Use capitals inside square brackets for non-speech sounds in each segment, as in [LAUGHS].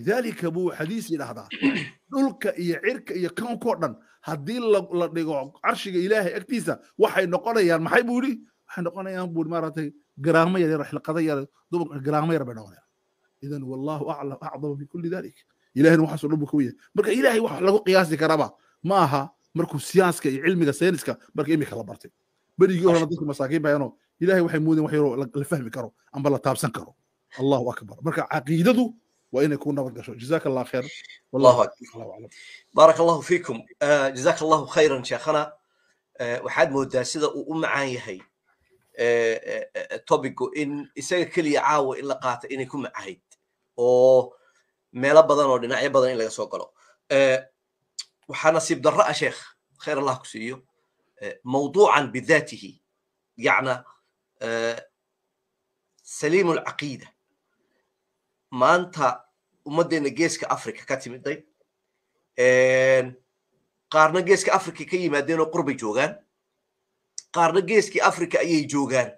lidaalika buu xadiis yidhaahdaa dhulka iyo cirka iyo koonkoo dhan haddii la dhigo carshiga ilaahay agtiisa waxay noqonayaan maxay buu yidhi waxay noqonayaan buu maaragtay garaamo yar yar xilqada yar garaamo yar bay noqonayaan idan wallahu aclam acdama min kulli dalik ilahayna waxaasoo dhan buu marka ilaahay wax lagu qiyaasi karaba ma aha markuu siyaaska iyo cilmiga sayniska marka imika la bartay berigii horena dadka masaakiin bayanoo ilaahay waxay moodeen wax yaroo la fahmi karo amba la taabsan karo allahu akbar marka caqiidadu وان يكون نبض قشور جزاك الله خير والله اكبر بارك الله فيكم آه، جزاك الله خيرا شيخنا آه، وحد مودا سيده ام هي توبيكو آه، ان اسي كل يعاو ان لا قاته ان يكون معهد او ميلا بدن او دناي بدن ان لا سو غلو وحنا سيب درا شيخ خير الله كسيو موضوعا بذاته يعني سليم العقيده maanta ummaddeena geeska africa ka timiday qaarna geeska africa ka yimaadeen oo qurbay joogaan qaarna geeskii africa ayay joogaan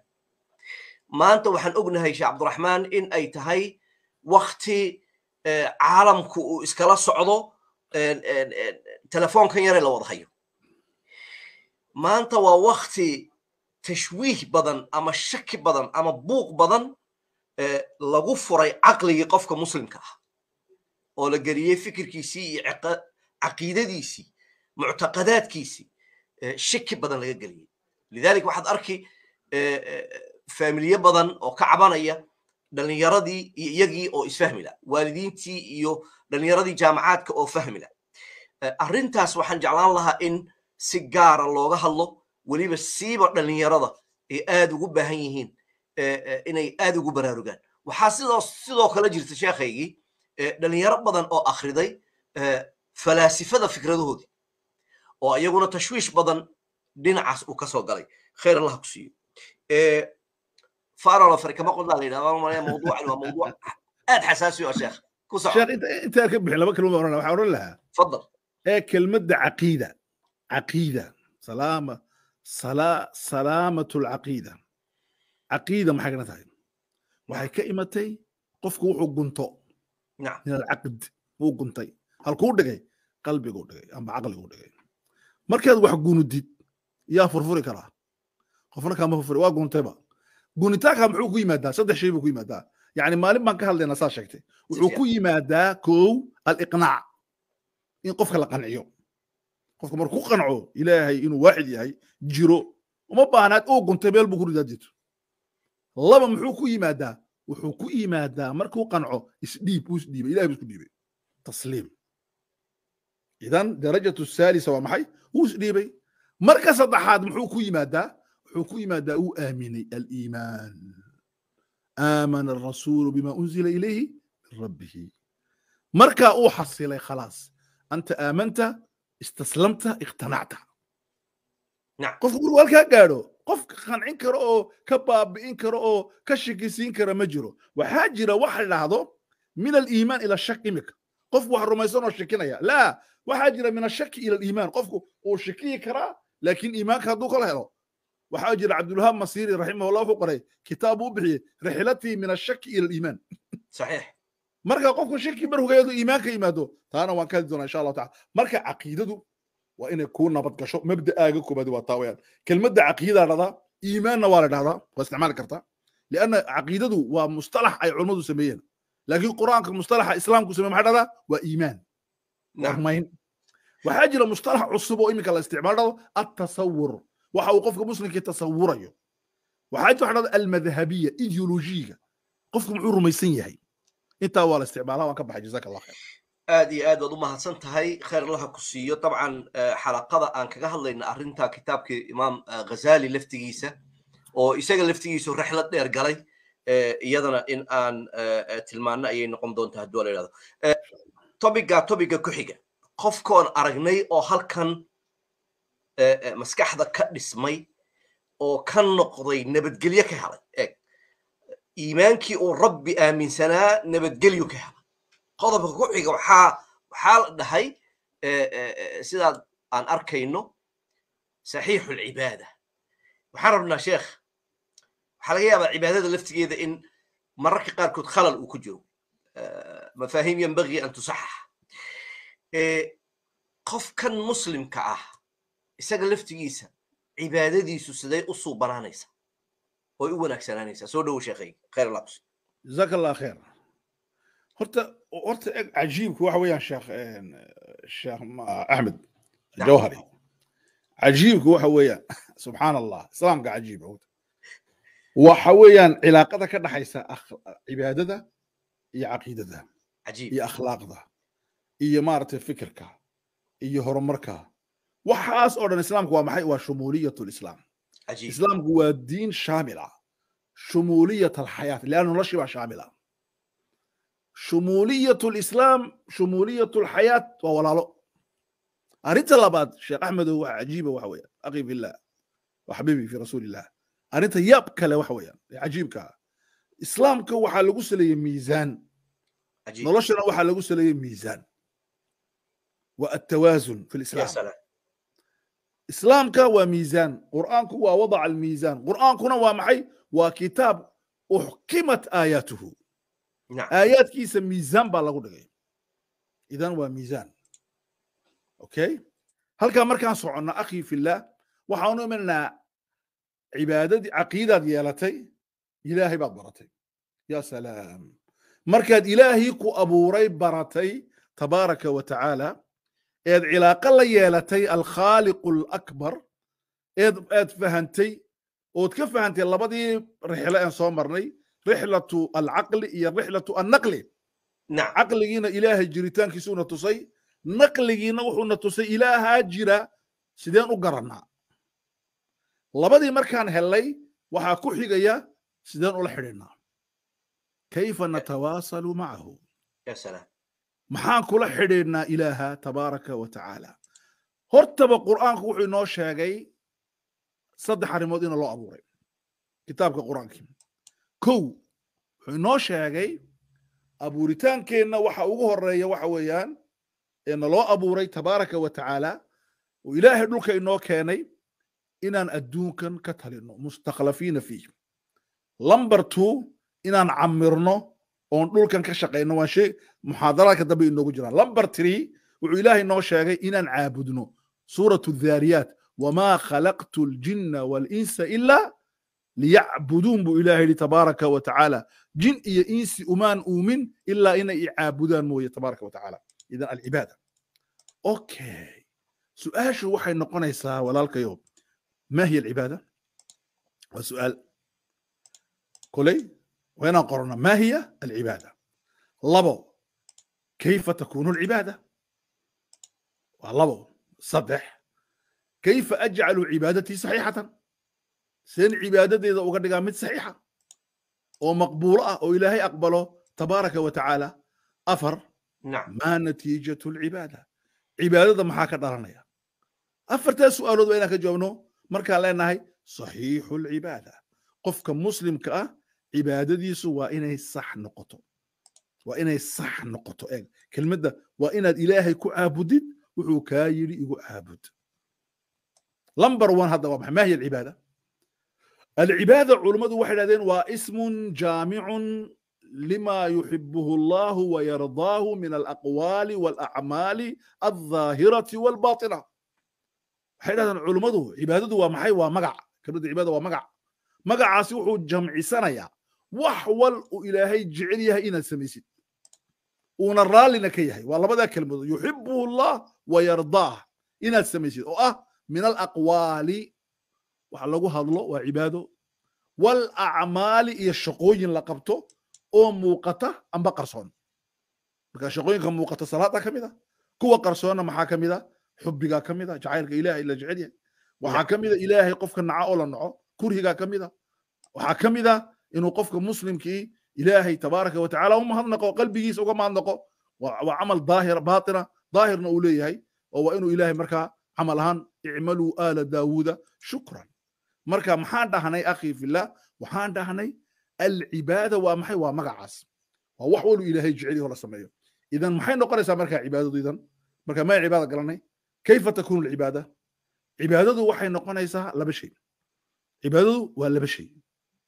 maanta waxaan ognahay sheekh cabdiraxmaan in ay tahay wakti eh, caalamku uu iskala socdo telefoonkan yare la wada hayo maanta waa wakti tashwiih badan ama shaki badan ama buuq badan lagu furay caqligii qofka muslimka ah oo la geliyey fikirkiisii iyo caqiidadiisii muctaqadaadkiisii shiki badan laga geliyey lidalik waxaad arki faamilye badan oo ka cabanaya dhalinyaradii iyo iyagii oo isfahmila waalidiintii iyo dhalinyaradii jaamacaadka oo fahmila arrintaas waxaan jeclaan lahaa in si gaara looga hadlo weliba siiba dhalinyarada ay aad ugu baahan yihiin inay aad ugu baraarugaan waxaa sidoo sidoo kale jirta sheekhaygii dhalinyaro badan oo akhriday falaasifada fikradahoodii oo iyaguna tashwiish badan dhinacaas uu ka galay khayr allah ku siiyo farol afrikama qodlaa la yidhahdaa malaya mawduucan waa mawduuc aad xasaasi oo ah sheekh ku soco ka bixi laba kelmad oran waxaan oran lahaa fadal ee kelmadda caqiida caqiida salaama salaa salaamatu alcaqiida caqiida maxay kana tahay waxay ka imatay qofku wuxuu gunto min alcaqd wuu guntay halkuu dhigay qalbiguu dhigay amba caqliguu dhigay markaad wax gunudid yaa furfuri karaa qofna kaama furfuri waa guntayba gunitaanka muxuu ku yimaadaa saddex shay buu ku yimaadaa yani maalin baan ka hadlayna saa sheegtay wuxuu ku yimaadaa kow aliqnaac in qofka la qanciyo qofka markuu qanco ilaahay inuu waaxid yahay jiro uma baahnaad uu guntay meel buu ku ridaa jirto laba muxuu ku yimaadaa wuxuu ku yimaadaa markuu qanco isdhiib uu isdhiibay ilahay buu isku dhiibay tasliim idan darajatu saalisa waa maxay wuu isdhiibay marka saddexaad muxuu ku yimaadaa wuxuu ku yimaadaa uu aaminay aliimaan aamana arasuulu bima unzila ilayhi min rabbihi markaa uu xasilay khalaas anta aamanta istaslamta iqtanacta qofku markuu halkaa gaadho qof qancin kara oo ka baabi'in kara oo ka shakisiin kara ma jiro waxaa jira wax la dhahdo min aliimaan ila shak iminka qof wax rumaysan oo shakinaya laa waxaa jira min ashaki ila aliimaan qofku uu shakiyi karaa laakiin iimaanka hadduu kala helo waxaa jira cabdulwahaab masiri raximahullah wuxuu qoray kitaab buu bixiyey rixlatii min ashaki ila aliimaan saxiix marka qofku shaki marhugeedu iimaan yimaado taana waan kaadi doonaa insha allahu tacala marka caqiidadu waa inay kuu nabad gasho mabda'aaga koobaad waa taa weyaan kelmadda caqiida dhahdaa iimaanna waa la dhahdaa waa isticmaali kartaa lianna caqiidadu waa mustalax ay culummadu sameeyeen laakiin qur'aanka mustalaxa islaamku sameye maxaa dhahdaa waa iimaan warmayn waxaa jira mustalax cusub oo iminka la isticmaalo attasawur waxa uu qofka muslimkii tasawurayo waxaa inta waxa dhahda almadhabiya ideolojiyiga qofku muxuu rumaysan yahay intaa waa la isticmaalaa waan ka baxay jazaaka allah khayr aad iyo aad waad u mahadsan tahay khayr allaha ku siiyo dabcan eh, xalaqada aan kaga hadlayna arrinta kitaabkii imaam eh, ghazali laftigiisa oo isaga laftigiisu rexlad dheer galay eh, iyadana in aan tilmaano ayay noqon doonta haddii waa tobiga tobiga ku xiga qofkoon aragnay oo halkan maskaxda ka dhismay oo ka noqday nabadgelyo ka helay eeg iimaankii uu rabbi aaminsanaa nabadgelyo ka helay qodobka ku xiga waxaa waxaa la dhahay e, e, e, sidaad aan arkayno saxiixu saxiixulcibaada waxaan rabnaa sheekh waxaa laga yaabaa cibaadada laftigeeda in mararka qaarkood khalal uu ku jiro mafaahim yanbagii an tusaxax qofkan muslimka ah isaga laftigiisa cibaadadiisu siday u suubanaanaysa oy u wanaagsanaanaysaa soo dhowo sheekhayga khayr allah kusi allah khayr horta horta cajiibku waxa weeyaan sheekh sheekh axmed jawhari cajiibku waxa weeyaan [LAUGHS] subxaan allah islaamka cajiib waxa weeyaan cilaaqada ka dhaxaysa cibaadada iyo caqiidada iyo akhlaaqda iyo maaragtay fikirka iyo horumarka waxaas oo dhan islaamku waa maxay waa shumuuliyatu lislaam islaamku waa diin shaamila shumuuliyat alxayaat lian noloshii baa shaamila shumuuliyat lislaam shumuuliyat alxayaat waa walaalo arrinta labaad sheekh axmedow waxa cajiiba ah, waxa weeyaan akhi fillah wa xabiibi fi rasuuli illah arrinta yaab kale waxa weeyaan ee cajiibka ah islaamka waxaa lagu saleeyey miisaan noloshana waxaa lagu saleeyey miisaan wa atawaazun fi lislaam islaamka waa miisaan qur'aanku waa wadaca almiisaan qur'aankuna waa maxay waa kitaab uxkimat aayaatuhu aayaadkiisa uh, miisaan baa lagu dhigay idan waa miisaan okay halkaa markaan soconno akhii fillah waxaan u imanaynaa cibaadadii caqiidaad yeelatay ilaahay baad baratay ya salaam markaad ilaahii ku abuuray baratay tabaaraka wa tacaala eed cilaaqo la yeelatay alkhaaliqu alakbar eed aad fahantay ood ka fahantay labadii rixlo aan soo marnay rixlatu alcaqli iyo rixlatu annaqli caqligiina ilaahay jiritaankiisuuna tusay naqligiina wuxuuna tusay ilaahaa jira sideen u garannaa labadii markaan helay waxaa ku xigaya sideen ula xidhiidhnaa kayfa natawaasalu macahu maxaan kula xidhiidhnaa ilaaha tabaaraka wa tacaala hortaba qur'aanku wuxuu inoo sheegay saddex arrimood ina loo abuuray kitaabka qur'aankii kow wuxuu inoo sheegay abuuritaankeenna waxa ugu horeeya waxa weeyaan ee naloo abuuray tabaaraka wa tacaala oo ilaahay dhulka inoo keenay inaan adduunkan ka talino mustakhlafiina fiih lamber two inaan camirno oon dhulkan ka shaqayno waan sheeg muxaadaraadka dambe inoogu jiraan lamber three wuxuu ilaahay noo sheegay inaan caabudno suuratu dhaariyaat wamaa khalaqtu ljinna walinsa ilaa liyacbuduun buu ilahay yihi tabaaraka wa tacaala jin iyo insi umaan uumin ilaa inay icaabudaan mooye tabaaraka wa tacaala idan alcibaada okay su-aashu waxay noqonaysaa walaalkayo ma hiya alcibaada waa su'aal koley waa inaan qorona ma hiya alcibaada labo kayfa takunu alcibaada waa labo saddex kayfa ajcalu cibaadatii saxiixatan seen cibaadadeeda uga dhigaa mid saxiixa oo maqbuulo ah oo ilaahay aqbalo tabaaraka wa tacaala afar maa natiijatu lcibaada cibaadada maxaa ka dhalanaya afartaa su'aalood waa inaan ka jawaabno markaan leenahay saxiixu lcibaada qofka muslimka ah cibaadadiisu waa inay sax noqoto waa inay sax noqoto eeg kelmadda waa inaad ilaahay ku caabudid wuxuu kaa yidhi igu caabud lambar one hadda waa maxay maa hiya alcibaada alcibaada culummadu waxay idhahdeen waa ismun jaamicun lima yuxibuhu allahu wayardaahu min alaqwaali walacmaali aldaahirati walbatina waxay dhahdeen culummadu cibaadadu waa maxay waa magac kelmadda cibaada waa magac magacaasi wuxuu jamcisanayaa wax wal uu ilaahay jecel yahay inaad samaysid uuna raallina ka yahay waa labadaa kelmadood yuxibuhu allah wayardaah inaad samaysid oo ah min alaqwaali wax lagu hadlo waa cibaado wal iyo shaqooyin la qabto oo muuqata amba qarsoon marka shaqooyinka muuqata salaada ka a ah, kuwa qarsoonna maxaa ka mid a ah? xubbigaa ka a ah, jacaylka ilaahay la jecel yahay waxaa ka a ilaahay qofka naca oo la naco kurhigaa ka a waxaa ka a inuu qofka muslimkii ilaahay tabaaraka wa tacaala u mahadnaqo qalbigiisa uga mahadnaqo waa camal daahira baatina daahirna uu leeyahay oo waa inuu ilaahay markaa camal ahaan icmaluu aala daawuuda shukran marka maxaan dhahnay akhii fillah waxaan dhahnay alcibaada waa maxay waa magacaas waa wax walu ilaahay jecel yaho la sameeyo idan maxay noqonaysaa markaa cibaadadu idan marka may cibaada galanay kayfa takunu alcibaada cibaadadu waxay noqonaysaa laba shay cibaadadu waa laba shay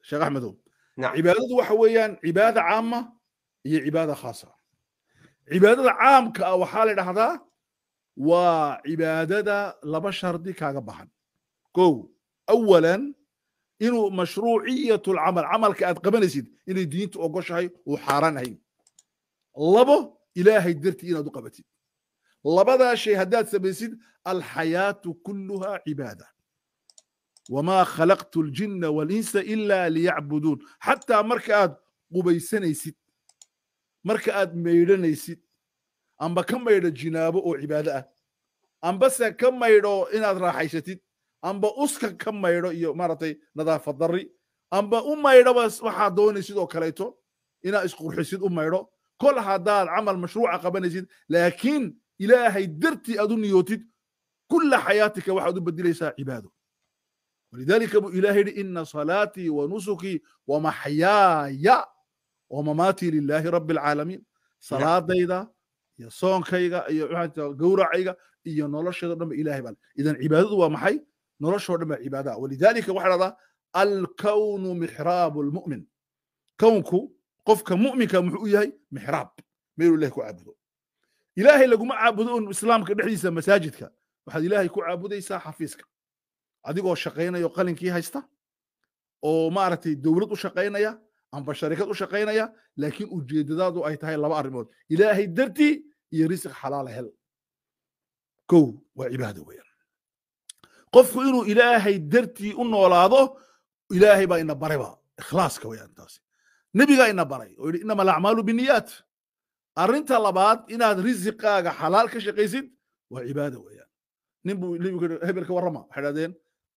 sheekh axmedow cibaadadu waxa weeyaan cibaada caama iyo cibaada khaasa cibaadada caamka ah waxaa la dhahdaa waa cibaadada laba shardi kaaga baxan kow awalan inuu mashruuciyat lcamal camalka aad qabanaysid inay diinta ogoshahay uu xaaraan ahayn labo ilaahay dartii inaad u qabatid labadaa shay haddaad samaysid alxayaatu kulluha cibaada wma khalaqtu ljinna walinsa ila liyacbuduun xataa marka aad qubaysanaysid marka aad maydhanaysid amba ka maydho jinaabo oo cibaado ah ambase ka maydho inaad raaxaysatid amba uska ka maydho iyo maaragtay nadaafad darri amba u maydhoba waxaa doonay sidoo kalayto inaad isqurxisid u maydho kol haddaad camal mashruuca qabanaysid laakiin ilaahay dartii aad u niyootid kulla xayaatika waxaad u bedilaysaa cibaado walidalika buu ilaah yidhi ina salaatii wa nusukii wa maxyaaya wa mamaatii lilaahi rabbi alcaalamiin salaadayda iyo soonkayga iyo ah gawracayga iyo noloshayda dhanba ilahay baa idan cibaadadu waa maxay noloshoo dhan baa cibaada walidalika waxa dhahdaa alkownu mixraabu lmu'min kownku qofka mu'minka muxuu u yahay mixraab meeluu ilahay ku caabudo ilaahay laguma caabudo un islaamka dhexdiisa masaajidka waxaad ilaahay ku caabudaysaa xafiiska adigoo shaqaynayo qalinkii haysta oo maaragtay dowlad u shaqaynaya amba sharikad u shaqaynaya laakiin ujeedadaadu ay tahay laba arrimood ilaahay dartii iyo risq xalaala hel kow qofku inuu ilaahay dartii u noolaado ilaahay baa ina barayba ikhlaaska weyaan taasi nebigaa ina baray oo yidhi inama alacmaalu biniyaat arrinta labaad inaad risiqaaga xalaal ka shaqaysid waa cibaada weeyaan nin buu nebigu hebel ka waxay dhahdeen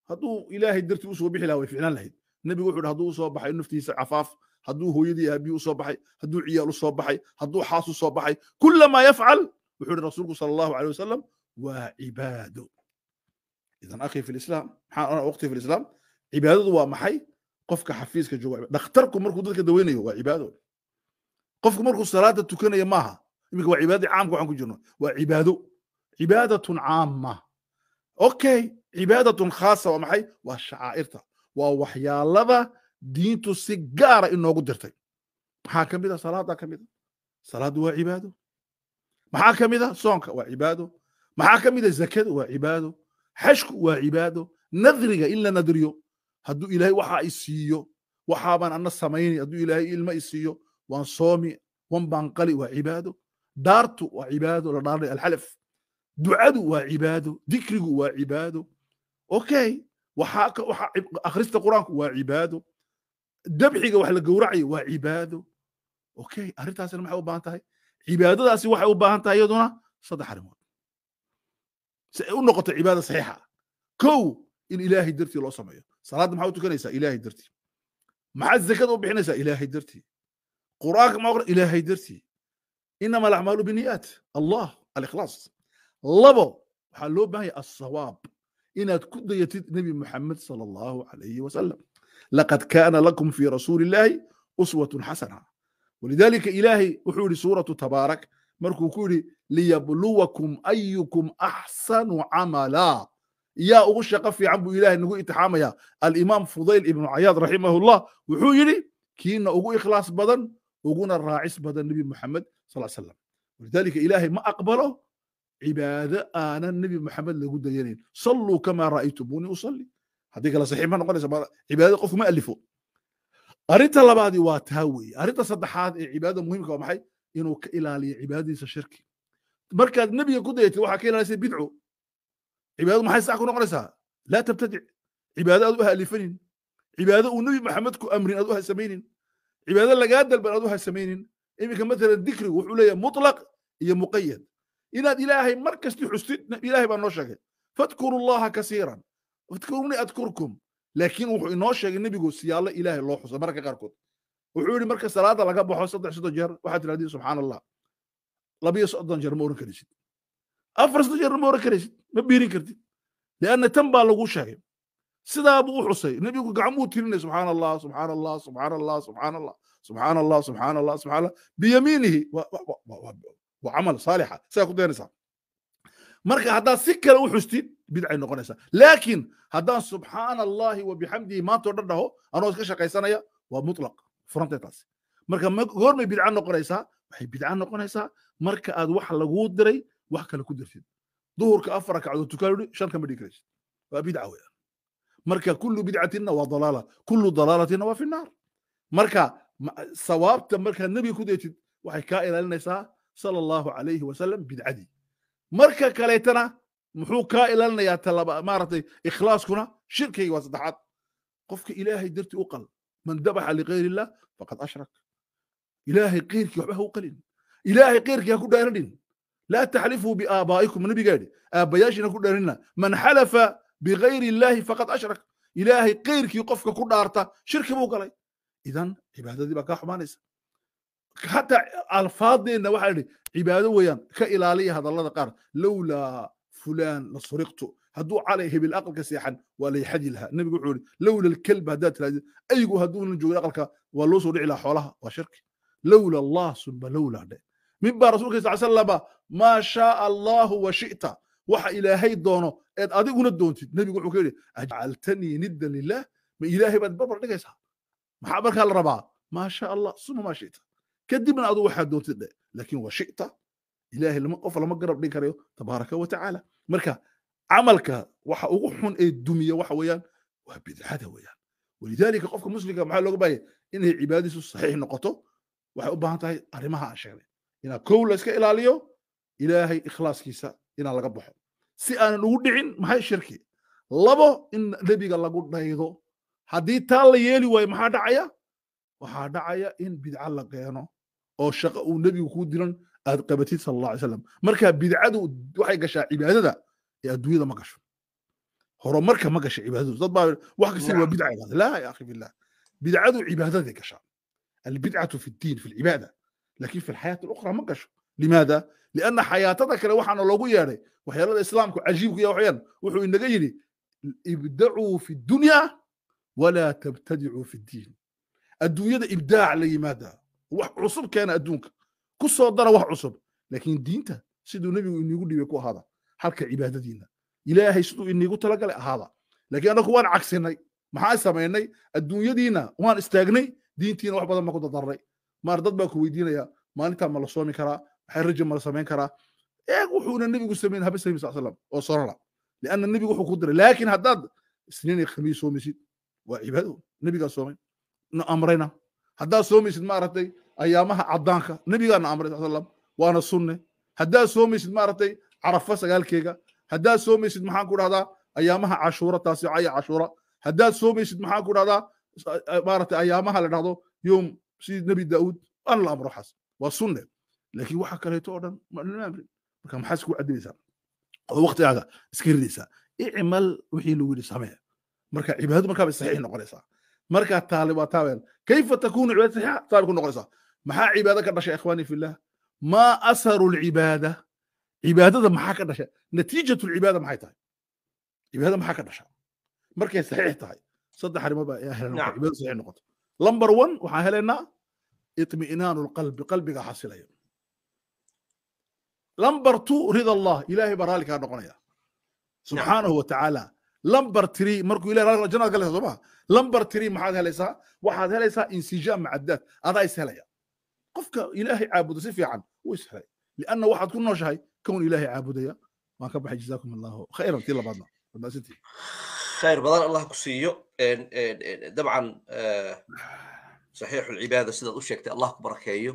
hadduu ilaahay dartii usoo bixi lahaa way ficlaan lahayd nebigu wuxuu yidhi hadduu usoo baxay naftiisa cafaaf hadduu hooyadii aabiyuu usoo baxay hadduu ciyaal usoo baxay hadduu xaas usoo baxay kullamaa yafcal wuxuu yidhi rasuulku sala allahu aleyh wasalam waa cibaado idan akhi fi lislaam maxaan oran waqti fi lislaam cibaadadu waa maxay qofka xafiiska jooga dhakhtarku markuu dadka daweynayo waa cibaado qofku markuu salaada tukanaya maaha iminka waa cibaadadii caamka waxaan ku jirno waa cibaado cibaadatun caama okay cibaadatun khaasa waa maxay waa shacaa'irta waa waxyaalada diintu si gaara inoogu dirtay maxaa ka mid a salaada ka mid a salaadu waa cibaado xashku waa cibaado nadriga in la nadriyo hadduu ilaahay waxa i siiyo waxaabaan ana samaynay hadduu ilaahay ilma i siiyo waan soomi wan baan qali waa cibaado daartu waa cibaado la dhaaray alxalaf ducadu waa cibaado dikrigu waa cibaado okay waxa akhrista qur'aanku waa cibaado dabxiga wax la gowracayo waa cibaado okay arrintaasina maxay u baahan tahay cibaadadaasi waxay u baahan tahay iyaduna saddex arrimood si ay u noqoto cibaada saxiixa ah kow in ilaahay dartii loo sameeyo salaada maxaa u tukanaysaa ilaahay dartii maxaad zakada u bixinaysaa ilaahay dartii qur'aanka ma aqran ilaahay dartii inama alacmaalu biniyaat allah alikhlaas labo waxaa loo baahan yahay assawaab inaad ku dayatid nebi moxamed sala allahu calayhi wasalam laqad kaana lakum fii rasuuli illaahi uswatun xasana walidaalika ilaahay wuxuu yihi suuratu tabaarak markuu ku yidhi liyabluwakum ayukum axsanu camala yaa ugu shaqo fiican buu ilaahay nagu itixaamaya alimaam fudayl ibnu cayaad raximahullah wuxuu yidhi kiina ugu ikhlaas badan uguna raacis badan nebi moxamed sal slam walidaalika ilaahay ma aqbalo cibaado aanan nebi moxamed lagu dayanayn salluu kamaa ra'aytumuunii usalli haddii kale saxiix ma noqonaysa cibaadada qofku ma alifo arrinta labaadii waa taa weeye arrinta saddexaad ee cibaadada muhiimka ah waa maxay inuu ka ilaaliyo cibaadadiisa shirki markaad nebiga ku dayatid waxaa ka ilaalaysa bidco cibaadadu maxay sax ku noqonaysaa laa tabtadic cibaado aad u haalifanin cibaado uu nebi maxamed ku amrin aad u hasamaynin cibaado lagaa dalban aad u hasamaynin iminka matalan dikrigu wuxuu leeyahay mutlaq iyo muqayad inaad ilaahay mar kasti xustid ilaahay baa noo sheegay fadkuru llaha kasiiran fadkuruni adkurkum laakiin wuxuu inoo sheegay nebigu siyaalo ilaahay loo xusa mararka qaarkood wuxuu yidhi marka salaada laga baxo saddex soddon jeer waxaad tidhahdii subxaan allah labiyo soddon jeer ma oran karaysid afar soddon jeerna ma oran karaysid ma biirin kartid lianna tan baa lagu sheegay sidaabuu u xusay nebigu gacmuu tirinay subxaan allah subxaan allah subxaan allah subxaan allah subxaan allah subxaan allah subxaan allah biyamiinihi waa camal saalixa sidaa ku dayanaysaa marka haddaad si kale u xustid bidcay noqonaysaa laakiin haddaan subxaan allahi wa bixamdihi maantoo dhan dhaho anoo iska shaqaysanaya waa mutlaq frontetkaas marka goormay bidca noqonaysaa waxay bidca noqonaysaa marka aad wax laguu diray wax kale ku dirtid duhurka afar rakacdood tukaanudi shan kama dhigi karaysid waa bidca weeyaan marka kullu bidcatinna waa dalaala kullu dalaalatinna waa finaar marka sawaabta markaad nebiga ku deetid waxay kaa ilaalinaysaa sal allahu calayhi wasalam bidcadii marka kaleetana muxuu kaa ilaalinayaa maaragtay ikhlaaskuna shirkaygi waa saddexaad qofka ilaahay darti u qal من ذبح لغير الله فقد أشرك إلهي غيرك وحبه قليل إلهي غيرك يا كل أردين لا تحلفوا بآبائكم نبي قال آباياشنا كل أردين من حلف بغير الله فقد أشرك إلهي غيرك يقفك كل أرتا شرك بو قلي إذن عبادة دي بقى حمانيس حتى ألفاظ دينا واحد عبادة ويان كإلالية هذا الله قال لولا فلان لسرقته hadduu calay hebel aqalka seexan waa lay xadi lahaa nebigu wuxuu yidhi lowla alkelba haddaad tiraadid aygu hadduuna joogin aqalka waa loo soo dhici lahaa xoolaha waa shirki lowla allah summa lowla dhe min baa rasuulka sal salama maa shaa allahu washita waxa ilaahay doono eed adiguna doontid nebigu wuxuu ka yidhi ajcaltanii niddan lilah ma ilaahay baad barbar dhigaysaa maxaa markaa la rabaa maa shaa allah suma maa shi'ta kadibna adu waxaad doontid dhe laakiin wa shi'ta ilaahay qof lama garab dhigi karayo tabaaraka wa tacaala marka camalka waxa ugu xun ee dumiya waxa weyaan waa bidcada weyaan walidalika qofka muslimka maxaa looga baahaya inay cibaadadiisu saxiix noqoto waxay u baahan tahay arrimaha aan sheegnay inaan kow la iska ilaaliyo ilaahay ikhlaaskiisa inaan laga baxo si aanan ugu dhicin maxay shirki labo in nebiga lagu dhaydo haddii taa la yeeli waayo maxaa dhacaya waxaa dhacaya in bidca la keeno oo shaqo uu nebigu kuu diran aad qabatid sala allah alay slam marka bidcadu waxay gashaa cibaadada ee adduunyada ma gasho horumarka ma gasha cibaadadu dad baa wax kasta waa bidca yidhahda laa ya akhi billah bidcadu cibaadaday gashaa albidcatu fi ddiin fi lcibaada lakin fi lxayaati alukhra ma gasho limaada lianna xayaatada kale waxaana loogu yeedhay waxyaalada islaamku cajiibka iyo waxyaan wuxuu inaga yidhi ibdacuu fi dunya walaa tabtadicuu fi ddiin adduunyada ibdaac la yimaada wax cusub keena adduunka ku soo dara wax cusub laakin diinta siduu nebigu inigu dhibay ku ahaada halka cibaadadiina ilaahay siduu iniigu talagalay ahaaba lakiin anagu waan cagsinay maxaan samaynay adduunyadiina waan istaagnay diintiina wax badan baan ku dadarnay maar dad baan ku weydiinaya maalintaa ma la soomi karaa maxay rajo ma la samayn karaa eeg wuxuuna nebigu samayn haba samayn sal slam oo sorona lianna nebigu wuxuu ku diray laakiin haddaad isniinay khamiis soomaysid waa cibaado nebigaa soomay na amrayna haddaad soomaysid maaragtay ayaamaha caddaanka nebigaa na amray sal slam waana sunne haddaad soomaysid maaragtay carafa sagaalkeega haddaad soomaysid maxaan ku dhahdaa ayaamaha cashuura taasi caya cashuura haddaad soomaysid maxaan ku dhahdaa eh, maarata ayaamaha la dhahdo yom si nebi daa'uud aan la amro waxaas waa sunne laakiin waxa kaleeto oo dhan lama amrin marka maxaas ku caddinaysaa oo waktigaaga iska ridaysaa icmal wixii lagu yidhi samee marka cibaadadu markaaba saxiix noqonaysaa markaa taale waa taabeen kayfa takuunu cibaada saxiixa taale ku noqonaysaa maxaa cibaada ka dhashay ikhwaani fillah maa asaru lcibaada cibaadada maxaa ka dhasha natiijatulcibaada maxay tahay cibaada maxaa ka dhasha markay saxiix tahay saddex arrimoba cibaada saxiix noqoto number one waxaan helaynaa itmi'inaanu lqalbi qalbigaa xasilaya number two rida allah ilaahay baa raalli kaa noqonaya subxaanahu wa tacaala three markuu ilahay janaad ka lesa soo maha number three maxaad helaysaa waxaad helaysaa insijaam macabdaad adaa is helaya qofka ilaahay caabudo si fiican wuu is helay lianna waxaad ku nooshahay kown ilahay caabudaya waan ka baxay jazakum allahu khayran tii labaadna wamaadsantii khayr badan allah ku siiyo dabcan saxiixu lcibaada sidaad u sheegtay allah ku barakeeyo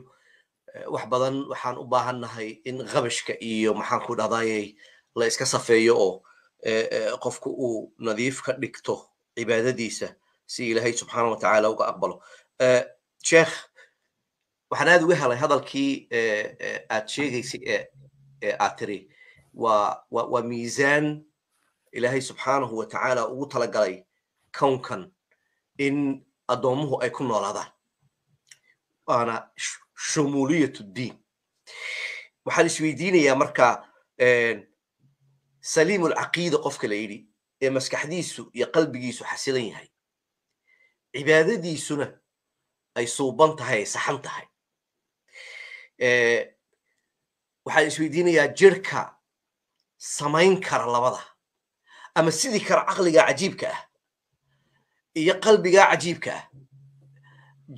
wax badan waxaan u baahannahay in qabashka iyo maxaan ku dhahdaayey la iska safeeyo oo qofku uu nadiif ka dhigto cibaadadiisa si ilaahay subxaana wa tacaala uga aqbalo sheekh waxaan aad uga helay hadalkii aad sheegaysay atiri waa waa miisaan ilaahay subxaanahu wa tacaala ugu talagalay kownkan in addoommuhu ay ku noolaadaan waana shumuuliyat diin waxaan isweydiinayaa marka saliim alcaqiida qofka la yidhi ee maskaxdiisu iyo qalbigiisu xasilan yahay cibaadadiisuna ay suuban tahay ay saxan tahay waxaan isweydiinayaa jirka samayn kara labada ama sidi kara caqligaa cajiibka ah iyo qalbigaa cajiibka ah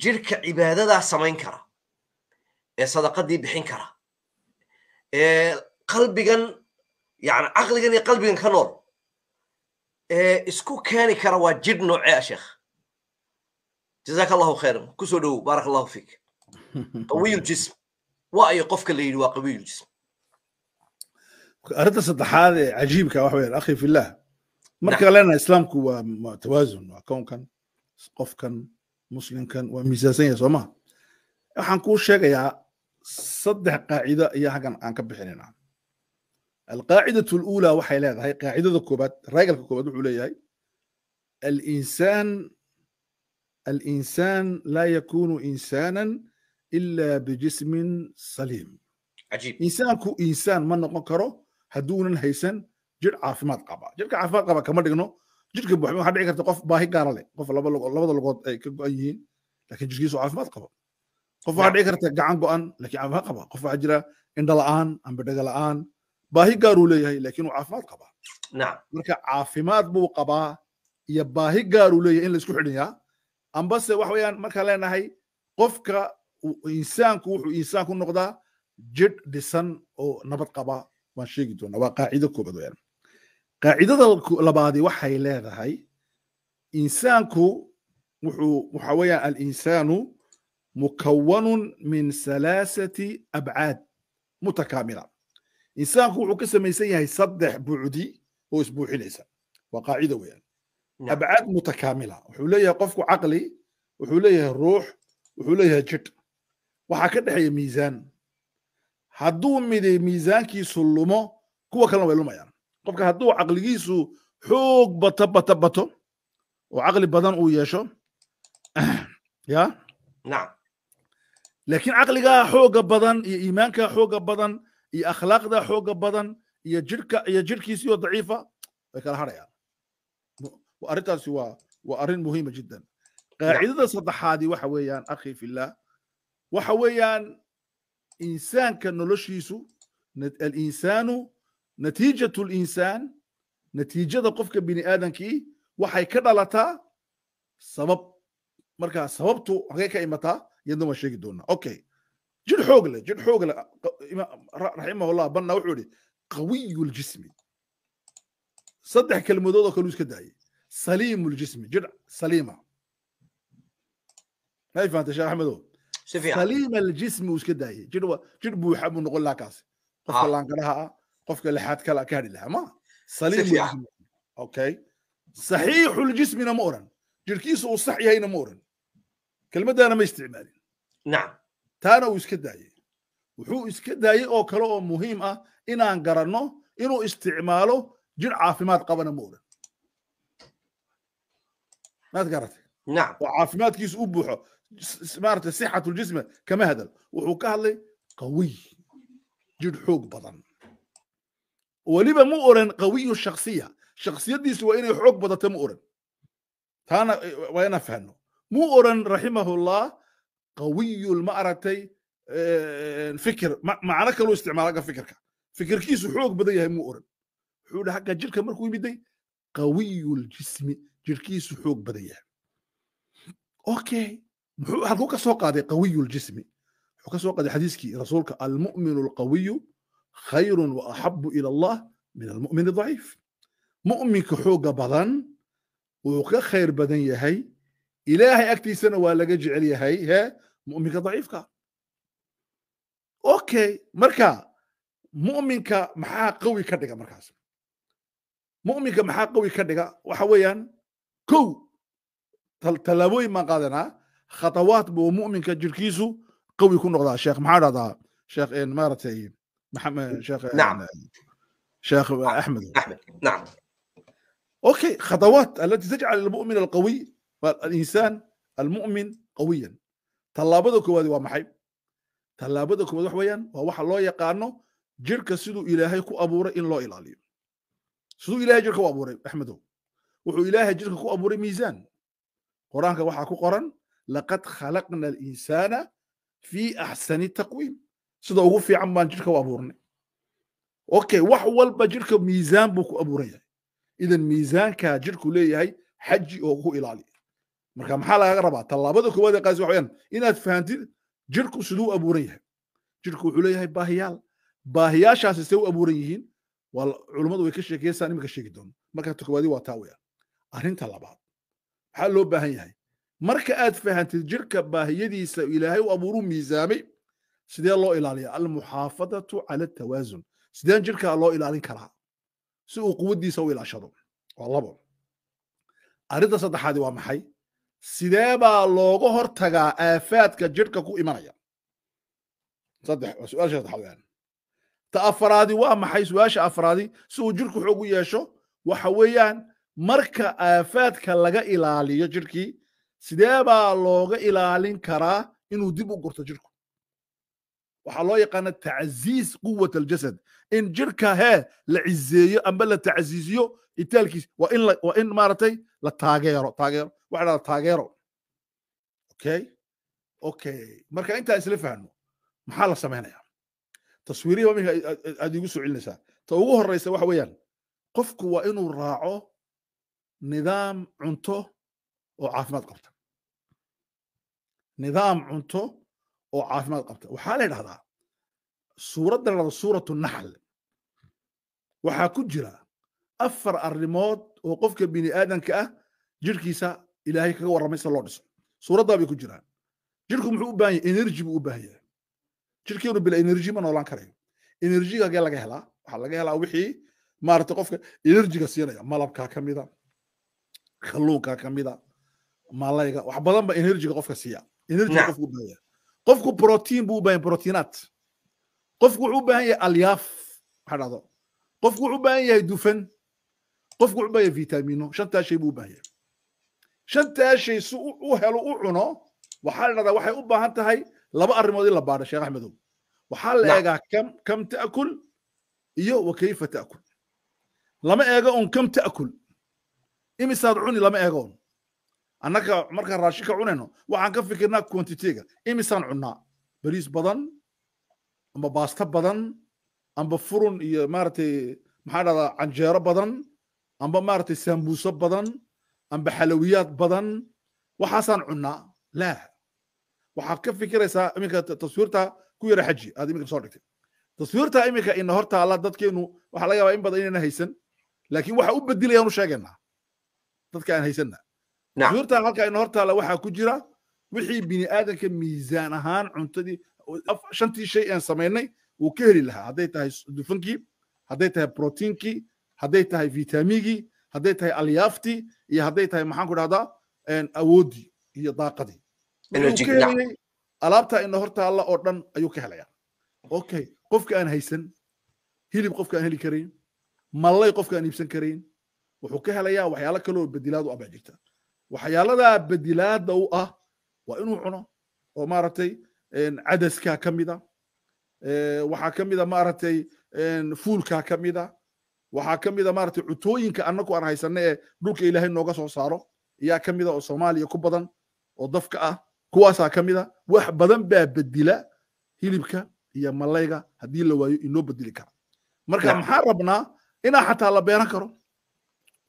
jirka cibaadadaa samayn kara ee sadaqadii bixin kara ee qalbigan yani caqligan iyo qalbigan ka nool ee isku keeni kara waa jir noocee a ah, sheekh jazaaka allahu khayran kusoo dhowow baaraka allahu fiik [LAUGHS] qawiyu waa ayo qofka la yidhi waa qabiil jism arrinta saddexaad ee cajiibka ah waxa weeyaan akhi fillah marka leenahay islaamku waa tawaasun waa kownkan qofkan muslimkan waa miisaasan yahay soo waxaan kuu sheegayaa saddex qaacido ayaa halkan aan ka bixinayna alqaacidatu اlula waxay leedahay qaacidada koobaad raagalka koobaad wuxuu leeyahay alinsaan alinsaan laa yakunu insaanan ilaa bijismin saliim insaanku insaan ma noqon karo hadduunan haysan jidh caafimaad qaba jidhka caafimaad qaba kama dhigno jidhka buuxma waxaa dhici karta qof baahi gaara leh qof labada lugood ay ka go'an yihiin laakiin jidhkiisu caafimaad qabo qof waxaa dhici karta gacan go'an laakiin caafimaad qaba qof waxaa jira indha la'aan amba dhaga la'aan baahi gaaruu leeyahay laakiin uu caafimaad qabaa marka caafimaad buu qabaa iyo baahi gaaruu leeyahay in laysku xidhiyaa ambase wax weeyaan markaan leenahay qofka insaanku wuxuu insaan ku noqdaa jidh dhisan oo nabad qaba waan sheegi doonaa waa qaacido koobaad weyaan qaacidada labaadi waxay leedahay insaanku wuxuu waxa weeyaan alinsaanu mukawanun min salaasati abcaad mutakaamila insaanku wuxuu ka samaysan yahay saddex bucdi oo isbuuxinaysa waa qaacido weyaan abcaad mutakaamila wuxuu leeyahay qofku caqli wuxuu leeyahay ruux wuxuu leeyahay jidh waxaa ka dhexeeya miisaan hadduu miday miisaankiisu lumo kuwa kalena way lumayaan qofka hadduu caqligiisu xoog bato bato bato oo caqli badan uu yeesho [CLEARS THROAT] ya nacam laakiin caqligaa xooga badan iyo iimaankaa xooga badan iyo akhlaaqdaa xooga badan iyo jirka iyo jirkiisii daciifa way kala harayaan arrintaasi waa waa arrin muhiima jiddan qaacidada saddexaadii waxa weeyaan akhi fillah waxa weeyaan insaanka noloshiisu alinsaanu natiijatu linsaan natiijada qofka bini aadankii waxay ka dhalataa sabab marka sababtu hagee ka imataa iyadna waan sheegi doonaa okay jir xoog leh jir xoog leh raximahullah banna wuxuu idhi qawiyu ljismi saddex kelmadood oo kaluu iska daayay saliimu ljismi jir saliima ma ifahantay sheekh axmedow saliima aljismi uu iska daayay jir buuxa buu noqon lahaa kaasi qofka laanqadhaha ah qofka lixaad kala ka hadhi lahaa ma saliimokay saxiixu ljismina ma oran jirkiisa uu sax yahayna ma oran kelmaddaana ma isticmaalin nacam taana uu iska daayey wuxuu iska daayey oo kale oo muhiim ah inaan garanno inuu isticmaalo jir caafimaad qabana ma oran maad garatay oo caafimaadkiisu u buuxo maaragtay sixatu ljisma kama hadal wuxuu ka hadlay qawiy jidh xoog badan weliba mu oran qawiyu shaksiya shaksiyaddiisu waa inay xoog badata mu oran taana waa inaan fahno mu oran raximahullah qawiyu maaragtay fikir macno kaluu isticmaala agga fikirka fikirkiisu xoog badan yahay mu oran wuxuu dhaha agga jirka markuu yimiday qawiyu ljismi jirhkiisu xoog badan yahay okay muxuu halkuu ah, ka soo qaaday qawiyu ljismi wuxuu kasoo soo qaaday xadiiskii rasuulka almu'minu alqawiyu khayrun wa axabu ila allah min almu'min adaciif mu'minka xooga badan wuu ka khayr badan yahay ilaahay agtiisana waa laga jecel yahay he mu'minka daciifka okay marka mu'minka maxaa qawi ka dhiga markaas mu'minka maxaa qawi ka dhiga waxa weeyaan kow tallaabooyin baan qaadanaa khatawaad buu mu'minka jirkiisu qawi ku noqdaa sheekh maxaa dhahdaa sheekh maaratay maxamed sheekh sheekh axmed نعم اوكي خطوات التي تجعل المؤمن القوي الانسان المؤمن tallaabada koowaad waa maxay tallaabada koowaad wax weeyaan waa waxa loo yaqaano jirka siduu ilaahay ku abuuray in loo ilaaliyo siduu ilaahay jirka u abuuray axmedow wuxuu ilaahay jirka ku abuuray miisaan qur-aanka waxaa ku qoran laqad khalaqna alinsaana fi axsani taqwiim sida ugu fiican baan jirka u abuurnay okay wax walba jirka miisaan buu ku abuuran yahay idan miisaankaa jirku leeyahay xaji oo ku ilaaliya marka maxaa lagaga rabaa tallaabada koowaad ee qaas waxayaan inaad fahamtid jirku siduu abuuran yahay jirku wuxuu leeyahay baahiyaal baahiyaashaasi see u abuuran yihiin waa culummadu way ka sheekeysaan imika sheegi doono marka ta waa taa weeyaan arrinta labaad maxaa loo baahan yahay marka aad fahantid jirka baahiyadiisa ilaahay u abuuruu miisaamay sidee loo ilaaliya almuxaafadatu cala atawaasun sideen jirkaa loo ilaalin karaa si uu quwaddiisa u ilaashado waa labo arrinta saddexaadi waa maxay sidee baa looga hor tagaa aafaadka jirhka ku imanaya saddex su-aasha saddexaad aan ta afraadi waa maxay su-aasha afaraadi si uu jirku xoog u yeesho waxa weeyaan marka aafaadka laga ilaaliyo jirhkii sidee baa looga ilaalin karaa inuu dib u gurto jirku waxaa loo yaqaana tacsiis quwat aljasad in jirka hee la cizeeyo amba la tacsiisiyo itaalkiis waa in maaratay la taageero taageero waxa dhahda taageero okay okay marka intaan isla fahno maxaa la samaynayaa taswiiriya iminka aad igu soo celinaysaa ta ugu horraysa waxa weeyaan qofku waa inuu raaco nidaam cunto oo caafimaad qabta nidaam cunto oo caafimaad qabta waxaa la idhahdaa suuradda la suuratu naxl waxaa ku jira afar arrimood oo qofka bini aadanka ah jirkiisa ilaahay kaga warramay sida loo dhiso suuraddaa bay ku jiraan jirku muxuu u baahan yahay energy buu u baahan yahay jirkeenu bila energy ma noolaan karayo enerjiga hagee laga helaa waxaa laga helaa wixii maarata qofka enerjiga siinaya malabkaa ka mida kalluunkaa ka mida malayga wax badan ba enerjiga qofka siiya qofku brotiin buu u bahan brotiinaad qofku wuxuu u baahan yahay alyaf waxa qofku wuxuu ubahan baahan yahay dufan qofku wuxuu u yahay vitamino shantaa shay buu u baahan yahay shantaa shay si u helo u cuno waxaa la dhahdaa waxay u baahan tahay laba arrimood in la baadho sheekh axmedow waxaa la eegaa kam kam ta'kul iyo wa kayfa ta'kul lama eego un kam ta'kul imisaad cuni lama eego un annaga markaan ka cunayno waxaan ka fikirnaa quantitega imisaan cunnaa bariis badan amba baasta badan amba furun iyo maaragtay maxaa dhahdaa canjeero badan amba maaragtay sambuuso badan amba xalawiyaad badan waxaasaan cunnaa laa waxaad ka fikiraysaa iminka taswiirta ku yara xaji aad iminka soo dhigtay taswiirta iminka ina hor taalla dadkeenu waxaa laga yaabaa in badan inayna haysan laakiin waxa u bedelayaan u sheegaynaa dadka aan haysanna cuyuurtan halkaa ina hortaala waxaa ku jira wixii bini aadanka miisaan ahaan cuntadii shantii shay aan samaynay wuu ka heli lahaa hadday tahay dufankii hadday tahay brotiinkii hadday tahay vitamigii hadday tahay alyaaftii iyo hadday tahay maxaan ku dhahdaa awooddii iyo daaqadii wuxuu ka ina hortaalla oo dhan ayuu ka helayaa okay qofka aan haysan hilib qofka aan heli karayn mallay qofka aan iibsan karayn wuxuu ka helayaa waxyaalo kaleoo bedelaadu abaa jirta waxyaaladaa bedilaada u ah waa inuu cuno oo maaragtay cadaskaa ka mida ah. waxaa ka mida ah maaragtay fuulkaa ka mida ah. waxaa ka mida maaragtay cutooyinka annagu aan haysana ee dhulka ilaahay nooga soo saaro ayaa ka mida oo soomaaliya ku badan oo dafka ah kuwaasaa ka mida wax badan baa bedila hilibka iyo malayga haddii la waayo inoo bedeli kara marka maxaa rabnaa inaa xataa la beeran karo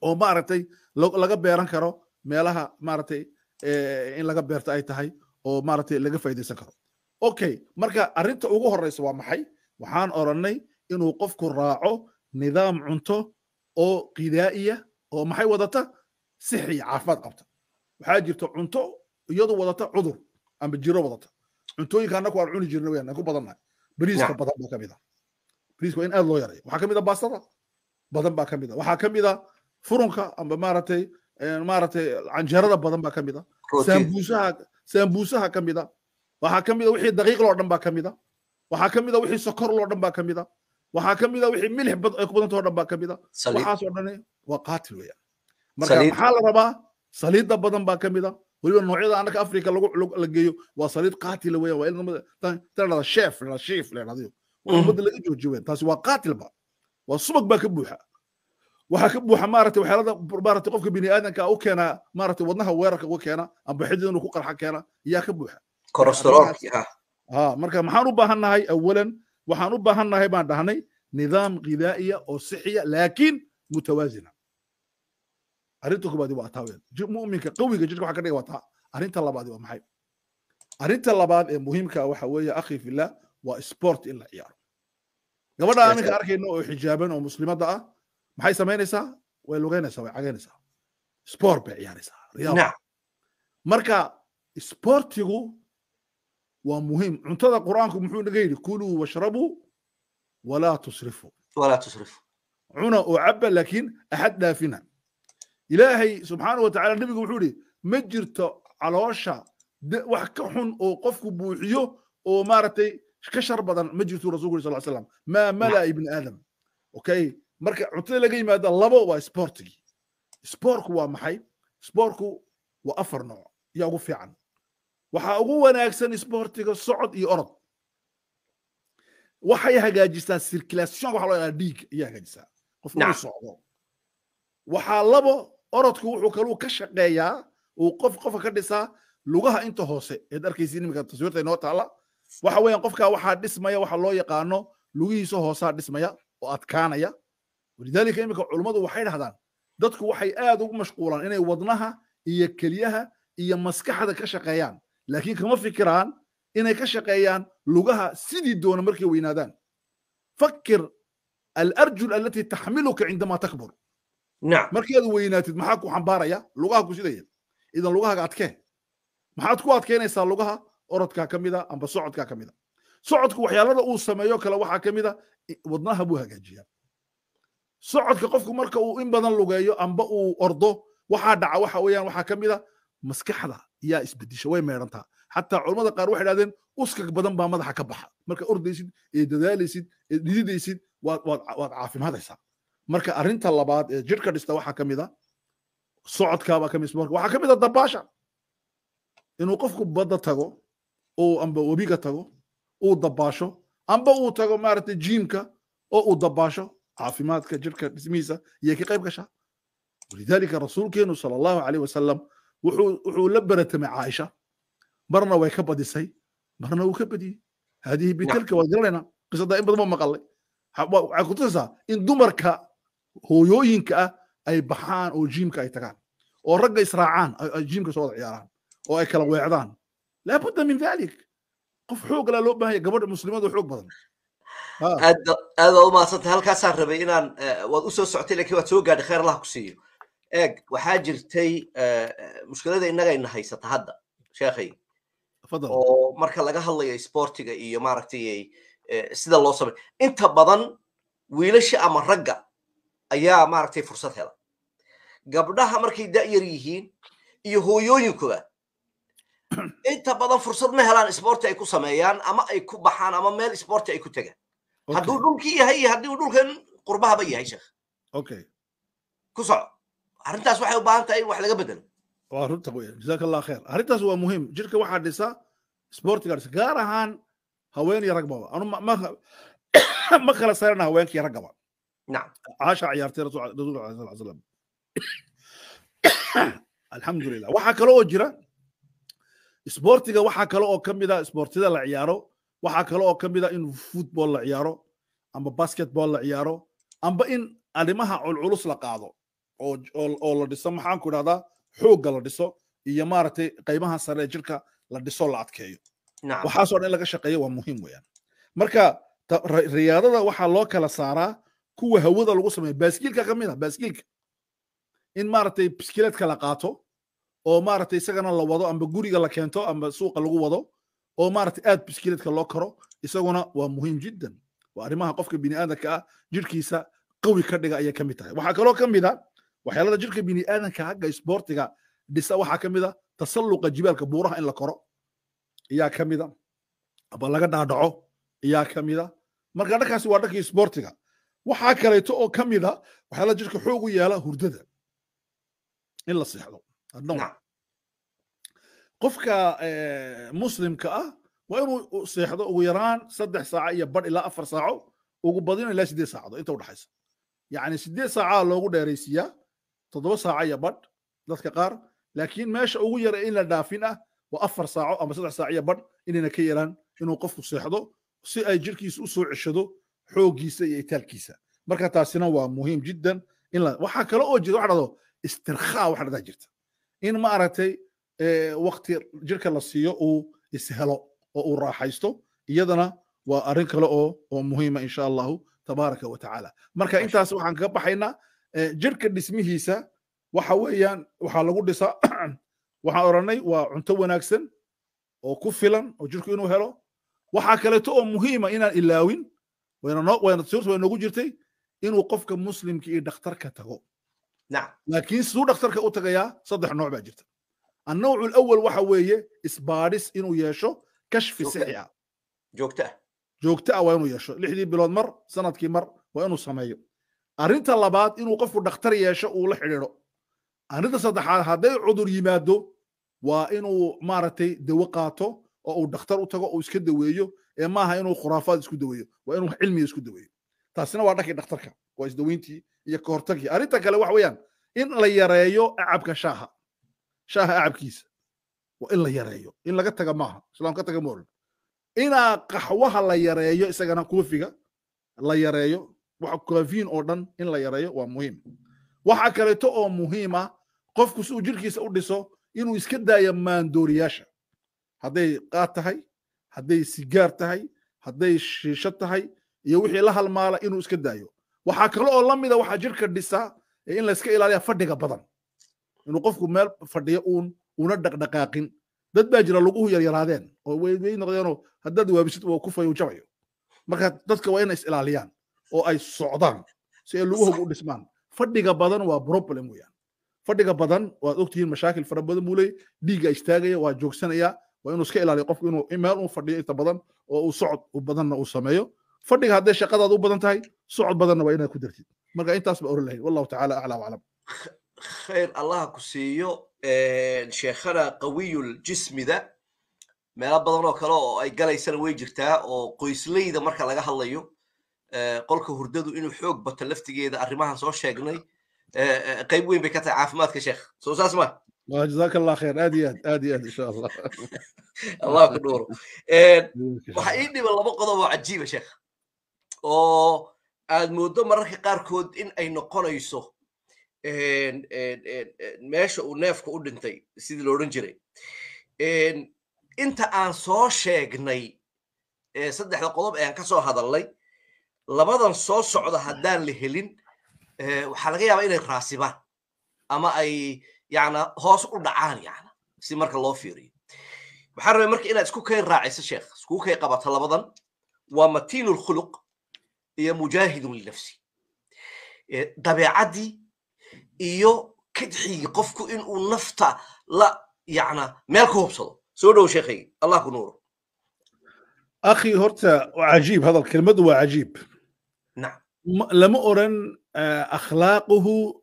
oo maaragtay laga beeran karo meelaha maratay eh, in laga beerta ay tahay oo maratay laga faa'idaysan karo okay marka arrinta ugu horraysa waa maxay waxaan orannay inuu qofku raaco nidaam cunto oo qidaa'iya oo maxay wadata sixiya caafimaad qabta waxaa jirta cunto iyadu wadata cudur amba jiro wadata cuntooyinka annaku aan cuni jirna wayaan ku badannahay bariiska badan baa ka mid ah. bariiska waa in aad loo yareeyo waxaa ka mid ah baastada badan baa ka mid ah. waxaa ka mid furunka amba maaragtay maaragtay canjeerada badan baa ka a saambuusaha saambuusaha ka mid a waxaa ka a wixii daqiiqloo dhan baa ka a waxaa ka a wixii sokorloo dhan baa ka a waxaa ka a wixii milix ay ku dhan baa ka a waxaasoo dhani waa qaatil weeyaan marka maxaa la rabaa saliidda badan baa ka mid a weliba noocyada annaka africa lagu la geeyo waa saliid qaatila weeyaan waa ilmada sheef dhada shiif la dhadayo mm. laga joojiyo weyan taasi waa qaatil waa subag baa ka buuxa waxaa ka buuxa maarata waxyaalada maarata qofka bini aadanka u keena maarata wadnaha weerarka uga keena amba inuu ku qarxa keena yaa ka buuxa marka maxaan u baahan awalan waxaan u baahan baan dhahnay nidaam ghidaa'iya oo sixiya laakiin mutawaazina arrinta koobaadi waa taa weyn mu'minka qawiga jidhka waxaa ka dhiga waa taa arrinta labaadi waa maxay arrinta labaad ee muhiimka ah waxa weeye akhi fillah waa sport in la ciyaaro gabadha aaninka arkayno oo xijaaban oo muslimadda ah maxay samaynaysaa way lugaynaysaa way cagaynaysaa sport bay ciyaaraysaa riyaada marka sportigu waa muhiim cuntada qur'aanku muxuu naga yidhi kuluu washrabuu walaa tusrifuu walaa tusrifu cuna oo cabba laakiin axad dhaafina ilaahay subxaanahu watacaala nebigu wuxuu yidhi ma jirto caloosha wax ka xun oo qofku buuxiyo oo maaragtay ka shar badan ma jirtu rasuulku sal slam maa mala ibni aadam okay marka cuntada laga yimaada labo waa sportigi sportku waa maxay sportku waa afar nooc yaa ugu fiican waxaa ugu wanaagsan sportiga socod iyo orod waxay hagaajisaa circulation waxa loo yidhahda dhiig ayaa hagaajisaa qofku uu socdo waxaa labo orodku wuxuu kaluu ka shaqeeyaa uu qof qofka ka dhisaa lugaha inta hoose eed arkaysiin iminka taswiirta inoo taala waxa weeyaan qofkaa waxaa dhismaya waxa loo yaqaano lugihiisa hoosaa dhismaya oo adkaanaya walidaalika imika culummadu waxay dhahdaan dadku waxay aad ugu mashquulaan inay wadnaha iyo keliyaha iyo maskaxda ka shaqeeyaan laakiin kama fikiraan inay ka shaqeeyaan lugaha sidii doona markay weynaadaan fakir alarjul alati taxmiluka cindama takbur markaad weynaatid maxaa ku xambaaraya lugaha ku sidaya idan lugahaaga adkee maxaad ku adkeynaysaa lugaha orodkaa ka mida amba socodkaa ka mida socodku waxyaalada uu sameeyo kale waxaa ka mida wadnaha buu hagaajiyaa socodka qofku marka uu in badan lugeeyo amba uu ordo waxaa dhaca waxa weeyaan waxaa ka mid a maskaxda yaa isbedisha way meedhantaa xataa culammada qaar waxay dhahdeen uskag badan baa madaxa ka baxa marka ordaysid ee dadaalaysid ee dhididaysid waad waad waad caafimaadaysaa marka arrinta labaad ee jidhka dhista waxaa ka mid a socodkaabaa ka mid marka waxaa ka mid a dabaasha inuu qofku badda tago oo amba webiga tago uu dabaasho amba uu tago maaragtay jiimka oo uu dabaasho caafimaadka jirka dhismihiisa iyay ka qayb gashaa walidaalika rasuulkeenu sala allahu caleyh wasalam wuxuu la baratamay caaisha marna way ka badisay marna uu ka badiyey haadihi bitilka waad garanaynaa qisadaa in badan ba maqalay waxay kutusaysaa in dumarka hooyooyinka ah ay baxaan oo jiimka ay tagaan oo ragga israacaan jiimka soo wada ciyaaraan oo ay kala weecdaan laabudda min dalik qof xoog laa loo baahanya gabadha muslimadoo xoog badan Ah. aad aad u mahadsantay halkaasaan rabay inaan eh, waad usoo soctay lakiin waad soo gaadhay kheer allah ku siiyo eeg waxaa jirtay eh, mushkilada inagayna haysata hadda sheekhay oo marka laga hadlayo sportiga iyo maaragtay eh, sida loo samay inta badan wiilasha ama ragga ayaa maaragtay fursad hela gabdhaha markay da' yar yihiin iyo hooyooyinkooda inta badan fursad ma helaan sporti ay ku sameeyaan ama ay ku baxaan ama meel isboorti ay ku tegaan hadduu dhulkii yahay iyo hadduu dhulkan qurbahaba yahay sheekh okay ku soco arrintaas waxay u baahan tahay wax laga bedelo waa runta wey jazaaka allah khair arrintaas waa muhim jirka waxaa dhisa sportiga gaar ahaan haweeniyo ragbaba anu ma kala [COUGHS] saarana haweenkiyo raggaba nacam caasha ciyaartay rasuulka ala sala salam [COUGHS] alxamdulilah waxaa kale oo jira sportiga waxaa kale oo ka mid a ah sportida la ciyaaro waxaa kale oo ka mid a ah in football la ciyaaro amba basketball la ciyaaro amba in arrimaha culculus la qaado oo la dhiso maxaanku idhahdaa xoogga la dhiso iyo maaragtay qaybaha sare ee jirka la dhiso la adkeeyo waxaasoo dhan in laga shaqeeyo waa muhiim weeyaan marka riyaadada waxaa loo kala saaraa kuwa hawada lagu sameeyo baaskiilka ka mid ah baaskiilka in maaragtay biskileedka la qaato oo maaragtay isagana la wado amba guriga la keento amba suuqa lagu wado oo maarata aad biskileedka loo karo isaguna waa muhiim jiddan waa arrimaha qofka biniaadanka ah jirhkiisa qawi ka dhiga ayay ka mid tahay waxaa kaloo ka mid a ah waxyaalada jirka biniaadanka ah, hagga isboortiga dhisa waxaa ka mid a ah tasalluqa jibaalka buuraha in la koro iyaa ka mida aba laga dhaadhaco iyaa ka mida marka dhankaasi waa dhanka isboortiga waxaa kaleeto oo ka mid a waxyaalada jirka xoog u hurdada in la seexdo qofka eh, muslimka ah waa inuu seexdo ugu yaraan saddex saaca iyo bar ilaa afar saaco ugu badino ilaa sideed saacadood inta udhexaysa yacni sideed saacaa loogu dheeraysiiyaa toddoba saaca iyo badh dadka qaar laakiin meesha ugu yara in la dhaafin ah waa afar saaco ama saddex saac iyo badh inayna ka yaraan inuu qofku seexdo si ay jirkiisa usoo ceshado xooggiisa iyo itaalkiisa marka taasina waa muhiim jiddan in la waxaa kale oo jira waxa dhahdo istirkhaa waxa dhahdaa jirta in maaragtay wakti jirka la siiyo uu ishelo oo uu raaxaysto iyadana waa arrin kale oo oo muhiima insha allahu tabaaraka wa marka intaas waxaan kaga baxaynaa jirka dhismihiisa waxa weeyaan waxaa lagu dhisaa [CLEARS THROAT] waxaan odhanay waa cunto wanaagsan oo ku filan oo jirku inuu helo waxaa kaleeto oo muhiima inaan ilaawin suurta way noogu jirtay inuu qofka muslimka iyo dhakhtarka tago laakiin siduu dhakhtarka u tagayaa saddex nooc baa jirta annawcu alawal waxa weeye isbaadhis inuu yeesho kashfi sixi ah joogta ah joogta ah waa inuu yeesho lixdii bilood mar sanadkii mar waa inuu sameeyo arrinta labaad inuu qofku dhakhtar yeesho uu la xidhiidho arrinta saddexaad hadday cudur yimaado waa inuu maaragtay dawo qaato oo uu dhakhtar u tago uu iska daweeyo ee maaha inuu khuraafaad isku daweeyo waa inuu cilmiga isku daweeyo taasina waa dhakii dhakhtarka waa isdaweyntii iyo kahortagii arrinta kale waxa weeyaan in la yareeyo acabka shaaha shaaha acabkiisa waa in la yareeyo in laga taga maaha islaamka taga maolan inaa qaxwaha la yareeyo isagana kuufiga la yareeyo wax koofiin oo dhan in la yareeyo waa muhiim waxa kaleeto oo muhiima qofku si uu jirkiisa u dhiso inuu iska daayo maandooriyaasha hadday qaad tahay hadday sigaar tahay hadday shiisho tahay iyo wixii la halmaala inuu iska daayo waxaa kale oo lamid a waxaa jirka dhisa in layska ilaaliya fadhiga badan inuu qofku meel fadhiyo uun una dhaqdhaqaaqin dad baa jira laguhu yaryaraadeen oo weynweyn noqdeenoo haddaad waabisid waa ku fayu jabayo marka dadka waa inay is ilaaliyaan oo ay socdaan si ay laguhogu u dhismaan fadhiga badan waa problem weeyaan fadhiga badan waad ogtihiin mashaakil fara badan buu leeyay dhiigga istaagaya waa joogsanayaa waa inuu iska ilaaliyo qofku inuu meel uu fadhiyo inta badan oo uu socod u badanna uu sameeyo fadhiga hadday shaqadaad u badan tahay socod badanna waa inaad ku dartid marka intaas baa oran lahayd wallahu tacaala aclaa waclam khayr allah ku siiyo sheekhana qawiyuljismida meelo badan oo kale oo ay galaysana way jirtaa oo qoysleyda marka laga hadlayo qolka hurdadu inuu xoog bato laftigeeda arrimahan soo sheegnay qayb weyn bay ka tahay caafimaadka sheekh soo saas ma جزاك الله خير ادي ادي ادي ان شاء الله الله كدوره waxa ii dhiba laba qodob oo cajiiba ah, sheekh oo aad moodo mararka qaarkood in ay noqonayso meesha uu neefka u dhintay sidii lo jiray inta aan soo sheegnay saddexda qodob eaan ka soo hadalnay labadan soo socda haddaan la helin waxaa laga yaabaa inay raasibaan ama ay yana hoos u dhacaan yana si marka loo fiiriyo waxaa rabay marka inaad isku kay raaciso sheekh isku kay qabata labadan waa matiinu lkhuluq iyo mujaahidun linafsi dabeecaddii iyo kadxigii qofku inuu nafta la yana meel ku hubsado soo dhow sheekhaygi allah ku nuuro akhi horta waa cajiib hadal kelmaddu waa cajiib lama oran eh, akhlaaquhu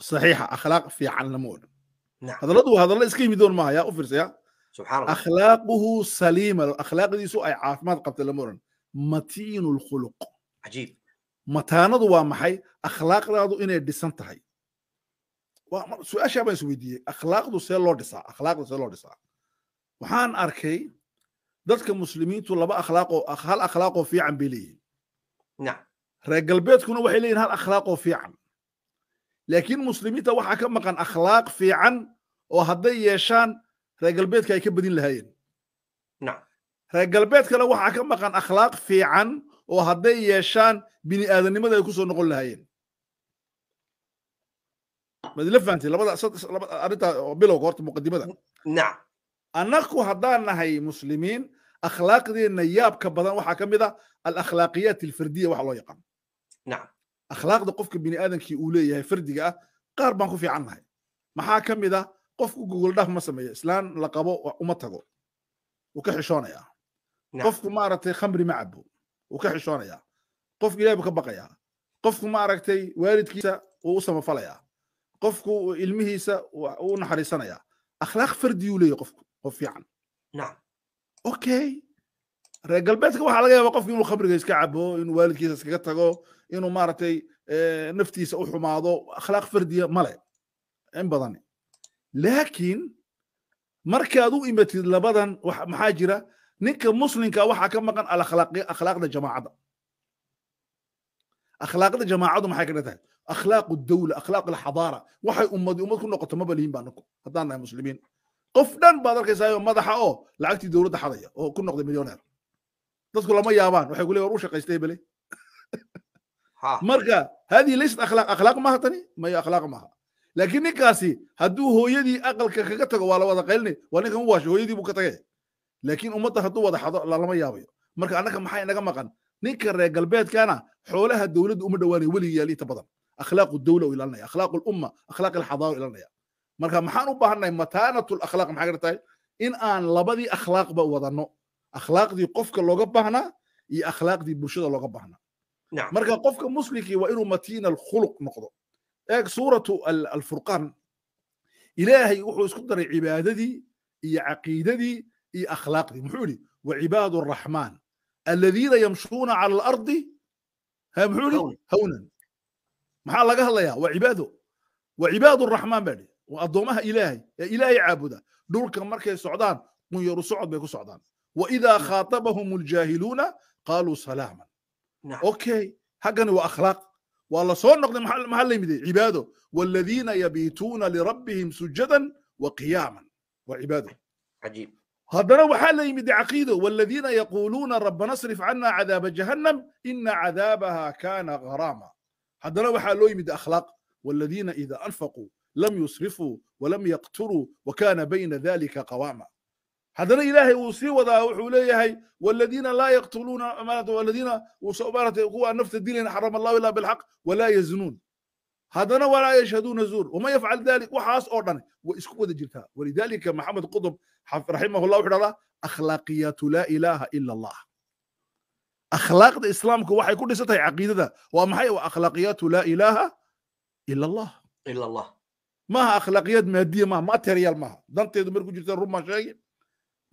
saxiixa akhlaaq fiican lama oran hadalladu hadalla iska yimidoon maaha yaa u fiirsaya akhlaaquhu saliima akhlaaqdiisu ay caafimaad qabta lama oran matiinu lkhuluq mataanadu waa maxay akhlaaqdaadu inay dhisan tahay su-aashaa baan isweydiiyey akhlaaqdu see loo dhisaa akhlaaqdu see loo dhisaa waxaan arkay dadka muslimiintu laba akhlaaqoo hal akhlaaqoo fiican bay leeyihin reer galbeedkuna waxay leeyihin hal akhlaaqoo fiican laakiin muslimiinta waxaa ka maqan akhlaaq fiican oo hadday yeeshaan reer galbeedka ay ka badin lahaayeen reer galbeedkana kale waxaa ka maqan akhlaaq fiican oo hadday yeeshaan bini aadamnimada ay ku soo noqon lahaayeen ma idinla fahamtay labada arrinta bilowga horta muqadimada nacam annaku haddaan nahay muslimiin akhlaaqdeenna yaabka badan waxaa ka mid ah alakhlaaqiyaat alfardiya waxa loo yaqaan nacam akhlaaqda qofka bini aadamkii uu leeyahay fardiga ah qaar baan ku fiican nahay maxaa ka mid ah qofku google dhaf ma sameeyo islaan la qabo uma tago wuu ka xishoonayaa qofku maaragtay khamri ma cabo wuu ka xishoonayaa qofku ilahi buu ka baqayaa qofku maaragtay waalidkiisa wuu u samafalayaa qofku ilmihiisa u naxariisanayaa akhlaaq fardiyuu leeyahy qofku qof fiican okay reer galbeedka waxaa laga yaaba qofku inuu khamriga iska cabo inuu waalidkiisa iskaga tago inuu maaragtay eh, naftiisa u xumaado akhlaaq fardiya male in badan laakiin markaad u imatid labadan maxaa jira ninka muslimka ah waxaa ka maqan alakhlaaqda jamaacadda akhlaaqda jamaacadu maxay ka dhan tahay akhlaaq dawla akhlaaq alxadaara waxay ummad ummad ku noqoto maba lihin baa naku haddaan nahay muslimiin qof dhan baad arkaysaayo madaxa oo lacagtii dowladda xadaya oo ku noqday milyoneer dadku lama yaabaan waxay ku war u shaqaystay bele marka hadii laysat akhlaaq akhlaaq maaha tani maya akhlaaq maaha laakiin ninkaasi hadduu hooyadii aqalka kaga tago waa la wada qaylni waa ninkan u waashay hooyadii buu ka tagay laakiin ummadda hadduu wada xado lama yaabayo marka annaka maxaa inaga maqan ninka reer galbeedkana xoolaha dowladda uma dhowaanaya weligii yaaliita badan akhlaaqu dowla u ilaalinaya akhlaaqu lumma akhlaaq alxadaara u ilaalinaya marka maxaan u baahannahay mataanatu lakhlaaq maxay ka tahay in aan labadii akhlaaqba wadanno akhlaaqdii qofka looga baahnaa iyo akhlaaqdii bulshada looga baahnaa marka qofka muslimkii waa inuu matiina alkhuluq noqdo eeg suuratu alfurqaan ilaahay wuxuu isku daray cibaadadii iyo caqiidadii iyo akhlaaqdii muxuu yidhi wa cibaadu araxmaan aladiina yamshuuna cala alardi ha muxuu ihi hawnan maxaa laga hadlayaa waa cibaado waa cibaadu raxmaan baa dhi waa addoomaha ilaahay ee ilaahay caabuda dhulka markay socdaan qunyaru socod bay ku socdaan waidaa khaatabahum اljaahiluuna qaluu salaaman okay haggani waa akhlaaq waa la soo noqday maxaa laymide cibaado waladiina yabiituuna lirabbihim sujadan wa qiyaaman waa cibaado cajiib haddana waxaa la yimid caqiido waladiina yaquuluuna rabbana srif cana cadaaba jahannam ina cadaabaha kana gharama haddana waxaa loo yimid akhlaaq waladiina ida anfaquu lam yusrifuu walam yaqturuu wakana bayna dalika qawaama haddana ilaahay uu sii wadaa wuxuu leeyahay waladiina laa yaqtuluuna waladiina maarata kuwa nafta dilayn xarama allahu ila bilxaq walaa yaznuun haddana walaa yashhaduuna zuur wama yafcal dalik waxaas oo dhan way isku wada jirtaa walidalika maxamed qodob raximahullah wuxu dhahdaa akhlaaqiyatu laa ilaaha ila allah akhlaaqda islaamku waxay ku dhisan tahay caqiidada waa maxay waa akhlaaqiyatu laa ilaaha ila allah ila allah maaha akhlaaqiyad maadiya maaha material maaha danteedu marku jirta run baan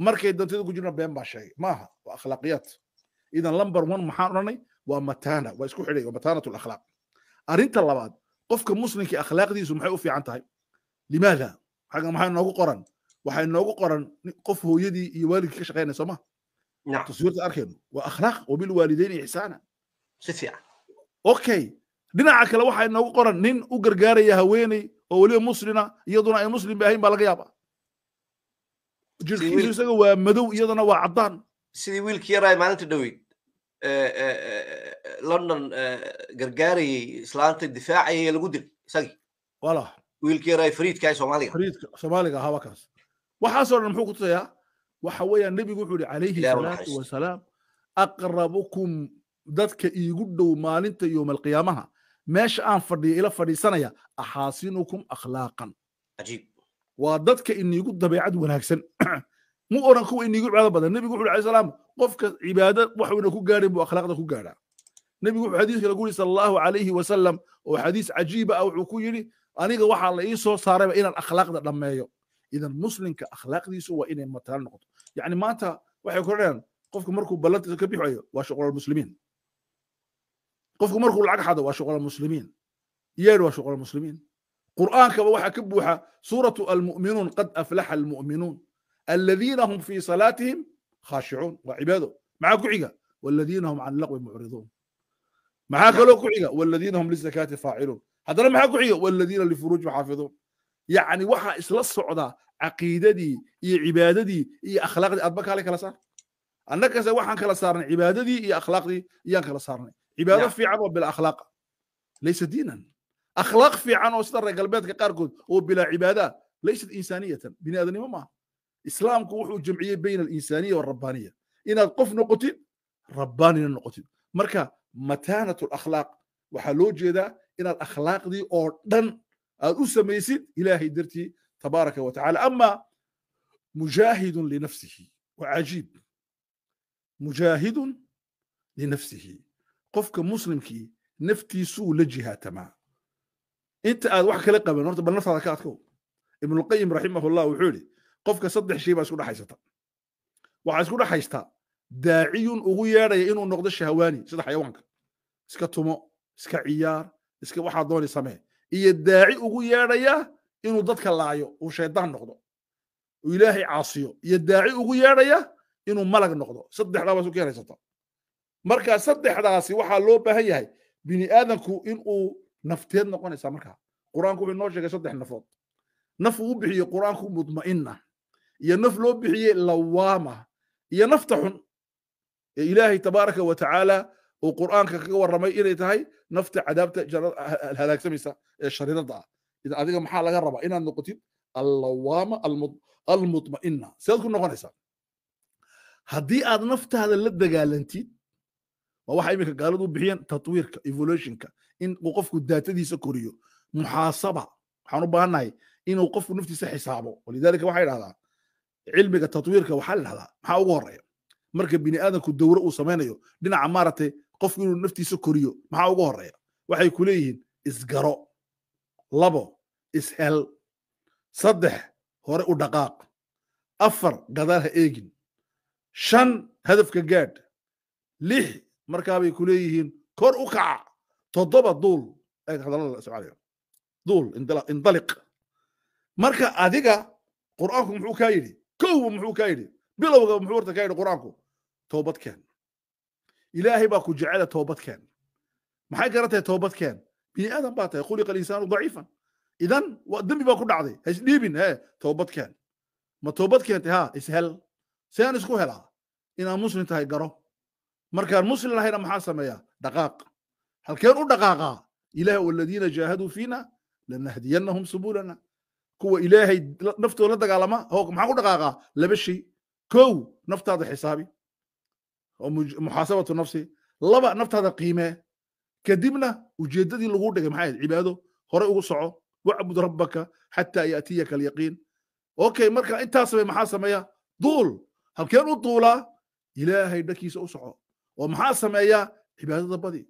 markay danteedu ku jirna been baan sheegay maaha waa akhlaaqiyaad idan lumber one maxaan odhanay waa matana waa isku xidhay waa mataanatu lakhlaaq arrinta labaad qofka muslimkii akhlaaqdiisu maxay u fiican tahay limaada xagga maxaa noogu qoran waxay noogu qoran qof hooyadii iyo waalidkii ka shaqaynaya soo maa taswiirta arkaynu waa akhlaaq wabilwaalidayni ixsaana okay dhinaca kale waxay noogu qoran nin u gargaaraya haweeney oo weliba muslima iyaduna ay muslim ba ahayn baa laga yaaba jirkiisu isaga waa madow iyadana waa caddaan sidii wiilkii yaraa maalinta dhoweyd e, e, e, london gargaarayay islaanta difaacayay lagu dilay isagii wala wiilkii yaraa fariidka ee soomaaliga fariidka soomaaliga ahaa kaas waxaasoo dhan muxuu kutusayaa waxa weeyaan nebigu wuxuu yihi calayhi salaatu wasalaam aqrabukum dadka iigu dhow maalinta yowm alqiyaamaha meesha aan fadhiya ila fadhiisanaya axaasinukum akhlaaqan waa dadka iniigu dabeecad wanaagsan [CLEARS THROAT] mu oran kuwa iniigu cibaado badan nebigu wuxu alay salaam qofka cibaado waxuuna ku gaarin buu akhlaaqda ku gaadhaa nebigu wuxuu xadiis kale ku sala allahu alayhi wasalam oo xadiis cajiiba ah wuxuu ku yidhi aniga waxaa la ii soo saarayba inaan akhlaaqda dhammeeyo idan muslimka akhlaaqdiisu waa inay mataal noqoto yani maanta waxay kordhayaan qofku markuu ballantiisa ka bixayo waa shuqlalmuslimiin qofku markuu lacag xado waa shuqlalmuslimiin yeer waa shuqlalmuslimiin qur'aankaba waxaa ka buuxa suuratu almu'minuun qad aflaxa almu'minuun aladiina hum fii salaatihim khaashicuun waa cibaado maxaa ku xiga waladiina hum can laqwi mucriduun maxaa kaloo ku xiga waladiina hum lizakaati faaciluun haddana maxaa ku xiga waladiina lifuruujim xaafiduun yacni waxaa isla socda caqiidadii iyo cibaadadii iyo akhlaaqdii adba kaale kala saar annagkase waxaan kala saarnay cibaadadii iyo akhlaaqdii iyaan kala saarnay cibaado fiican oo bila akhlaaqa laysa diinan akhlaaq fiican oo sida reer galbeedka qaarkood oo bilaa cibaada laysat insaaniyatan bini aadamnimo maaha islaamku wuxuu jamciyey bayn alinsaaniya warabbaniya inaad qof noqotid rabbaanina noqotid marka mataanat lakhlaaq waxaa loo jeedaa inaad akhlaaqdii oo dhan aad u samaysid ilaahay dartii tabaaraka wa tacala ama mujaahidun linafsihi waa cajiib mujaahidun linafsihi qofka muslimkii naftiisuu la jihaatamaa inta aad wax kala qaban horta bal naftaada ka adkow ibnulqayim raximahullah wuxuu yidhi qofka saddex shay baa isku dhexaysata waxaa isku dhexaystaa daaciyun ugu yeedhaya inuu noqdo shahawaani sida xayawaanka iska tumo iska ciyaar iska waxaad dooni samee iyo daaci ugu yeedhaya inuu dadka laayo uu shaydaan noqdo uu ilaahay caasiyo iyo daaci ugu yeedhaya inuu malag noqdo saddexdaabaas u keenaysata marka saddexdaasi waxaa loo baahan yahay bini aadanku inuu nafteed noqonaysa markaa qur-aanku wuxuu noo sheegay saddex nafood naf uu bixiye qur-aanku mudma'inna iyo naf loo bixiye lawaama iyo nafta xun ee ilaahay tabaaraka wa tacaala uu qur'aanka kaga warramay inay tahay nafta cadaabta halaagsamaysa ee shariirada ah idan adiga maxaa laga rabaa inaad noqotid allawaama almutma'ina sidaad ku noqonaysaa haddii aad naftaada la dagaalantid waa waxa iminka gaaladu bixiyeen tatwiirka evolutionka in uu qofku daatadiisa koriyo muxaasaba waxaan u baahannahay inuu qofku naftiisa xisaabo walidaalika waxaa idhahdaa cilmiga tatwiirka waxaa la idhahdaa maxaa ugu horeeya marka bini aadamku dowro uu samaynayo dhinaca maaragtay qof inuu naftiisa koriyo maxaa ugu horeya waxay ku leeyihiin isgaro labo ishel saddex hore u dhaqaaq afar gadaal ha eegin shan hadafka gaadh lix markaabay ku leeyihiin kor u kaca toddoba duul eeg hadallada duul indaliq marka adiga qur'aanku muxuu kaa yidhi kowba muxuu kaa yidhi bilowga muxuu warta kaa yidhi qur'aanku toobad keen ilaahay baa ku jecela toobadkeen maxay garatay toobadkeen bini aadan baa tahay khuliqa alinsaanu daciifan idan dembi baa ku dhacday ha isdhiibin he toobadkeen ma toobad keentay ha ishel sean isku helaa inaan muslim tahay garo markaan muslim lahayna maxaa sameeyaa dhaqaaq halkeen u dhaqaaqaa ilaah waladiina jaahaduu fiina lanahdiyannahum subulana kuwa ilaahay naftooda la dagaalama maxaa ku dhaqaaqaa laba shay kow naftaada xisaabi oo muxaasabatu nafsi laba naftaada qiimee kadibna ujeeddadii laguu dhigay maxay ahayd cibaado hore ugu soco wacbud rabbaka xataa yaatiyaka alyaqiin okay marka intaa samey maxaa sameeya duul halkeen u duulaa ilaahay dhankiisa u soco oo maxaa sameeya cibaadada badi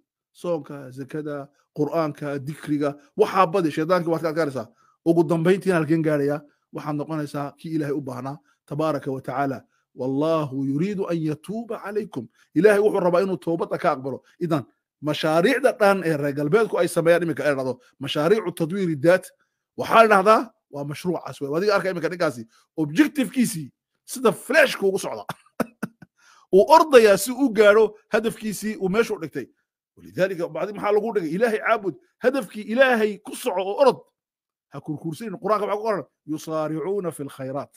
soonka zakada qur'aanka dikriga waxaa badi shaydaanki waad ka adkaanaysaa ugu dambayntiina halkeen gaaraya waxaad noqonaysaa kii ilaahay u baahnaa tabaaraka wa tacaala wallahu yuriidu an yatuuba calaykum ilaahay wuxuu rabaa inuu toobadda ka aqbalo idan mashaariicda dhan ee reer galbeedku ay sameeyaan iminka ay dhahdo mashaariicu tadwiiri daat waxaa la dhahdaa waa mashruucaas wey adiga arka iminka ninkaasi objectivekiisii sida fleshka ugu socda [LAUGHS] uu ordayaa si u gaadho hadafkiisii uu meeshuu dhigtay walidaalika bacdi maxaa lagu dhigay ilaahay caabud hadafkii ilaahay ku soco oo orod ha kurkursanin qur'aanka waxaa ku qoran yusaaricuuna fi lkhayraat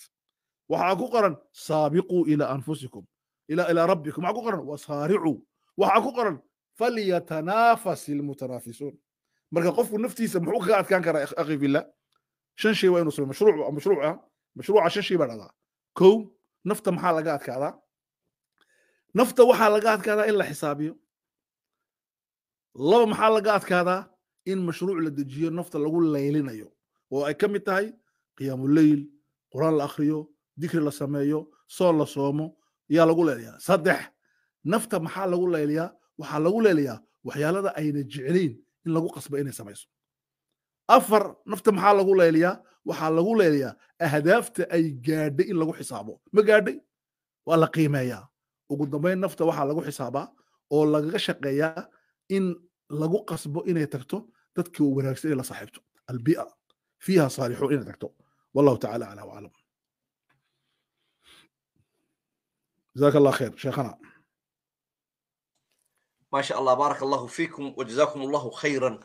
waxaa ku qoran saabiquu ila anfusikum ilaa rabbikum waxaa ku qoran wasaaricuu waxaa ku qoran falyatanaafas ilmutanaafisuun marka qofku naftiisa muxuu kaga adkaan karaa akhi fillah shan shay waa inuu samey mashruuc mashruuca ah, mashruuca shan shay baa dhacdaa kow nafta maxaa laga adkaadaa nafta waxaa laga adkaadaa in la xisaabiyo laba maxaa laga adkaadaa in mashruuc la dejiyo nafta lagu laylinayo oo ay ka mid tahay qiyaamuleyl quraan la akhriyo dikri la sameeyo soon la soomo yaa lagu leeliyaa saddex nafta maxaa lagu leeliyaa waxaa lagu leeliyaa waxyaalada ayna jeclayn in lagu qasbo inay samayso afar nafta maxaa lagu leeliyaa waxaa lagu leeliyaa ahdaafta ay gaadhay in lagu xisaabo ma gaadhay waa la qiimeeyaa ugu dambayn nafta waxaa lagu xisaabaa oo lagaga shaqeeyaa in lagu qasbo inay tagto dadkii wanaagsan inay la saaxiibto albi'a fiiha saalixuun inay tagto wallahu tacaala aclaa waclam jazaak allah khayr sheekhana maasha allah baaraka allahu fiikum wajazaakum allahu khayran